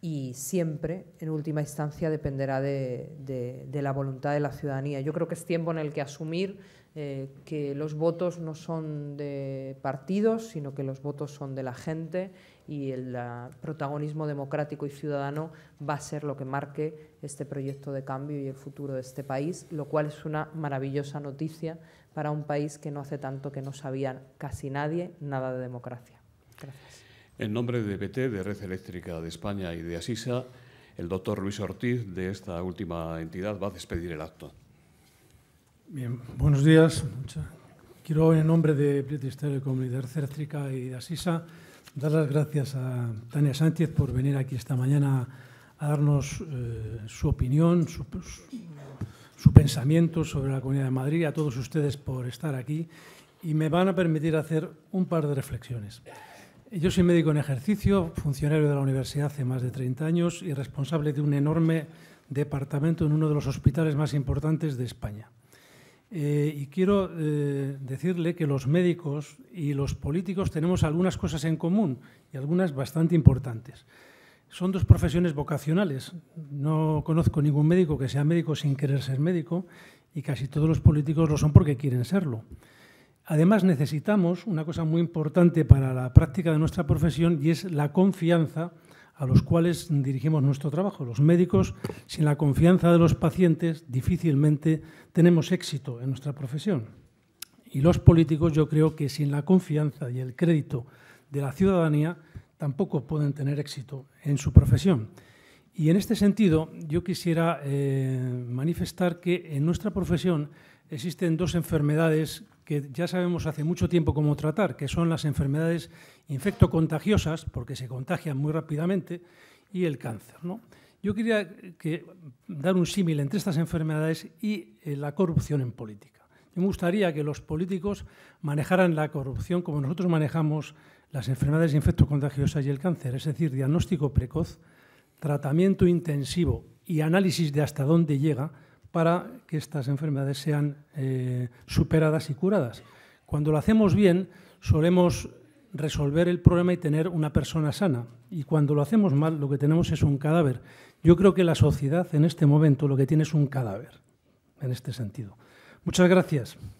S3: Y siempre, en última instancia, dependerá de, la voluntad de la ciudadanía. Yo creo que es tiempo en el que asumir eh, que los votos no son de partidos, sino que los votos son de la gente y el protagonismo democrático y ciudadano va a ser lo que marque este proyecto de cambio y el futuro de este país, lo cual es una maravillosa noticia para un país que no hace tanto que no sabía casi nadie nada de democracia.
S1: En nombre de BT, de Red Eléctrica de España y de Asisa, el doctor Luis Ortiz de esta última entidad va a despedir el acto.
S4: Bien, buenos días. Quiero, en nombre de British de Red Eléctrica y de Asisa, dar las gracias a Tania Sánchez por venir aquí esta mañana a darnos eh, su opinión, su, pensamiento sobre la Comunidad de Madrid, a todos ustedes por estar aquí y me van a permitir hacer un par de reflexiones. Yo soy médico en ejercicio, funcionario de la universidad hace más de 30 años y responsable de un enorme departamento en uno de los hospitales más importantes de España. Eh, y quiero eh, decirle que los médicos y los políticos tenemos algunas cosas en común y algunas bastante importantes. Son dos profesiones vocacionales. No conozco ningún médico que sea médico sin querer ser médico y casi todos los políticos lo son porque quieren serlo. Además, necesitamos una cosa muy importante para la práctica de nuestra profesión y es la confianza a los cuales dirigimos nuestro trabajo. Los médicos, sin la confianza de los pacientes, difícilmente tenemos éxito en nuestra profesión. Y los políticos, yo creo que sin la confianza y el crédito de la ciudadanía, tampoco pueden tener éxito en su profesión. Y en este sentido, yo quisiera eh, manifestar que en nuestra profesión existen dos enfermedades que ya sabemos hace mucho tiempo cómo tratar, que son las enfermedades infectocontagiosas, porque se contagian muy rápidamente, y el cáncer. Yo quería que, dar un símil entre estas enfermedades y eh, la corrupción en política. Me gustaría que los políticos manejaran la corrupción como nosotros manejamos las enfermedades infectocontagiosas y el cáncer, es decir, diagnóstico precoz, tratamiento intensivo y análisis de hasta dónde llega para que estas enfermedades sean eh, superadas y curadas. Cuando lo hacemos bien, solemos resolver el problema y tener una persona sana. Y cuando lo hacemos mal, lo que tenemos es un cadáver. Yo creo que la sociedad en este momento lo que tiene es un cadáver, en este sentido. Muchas gracias.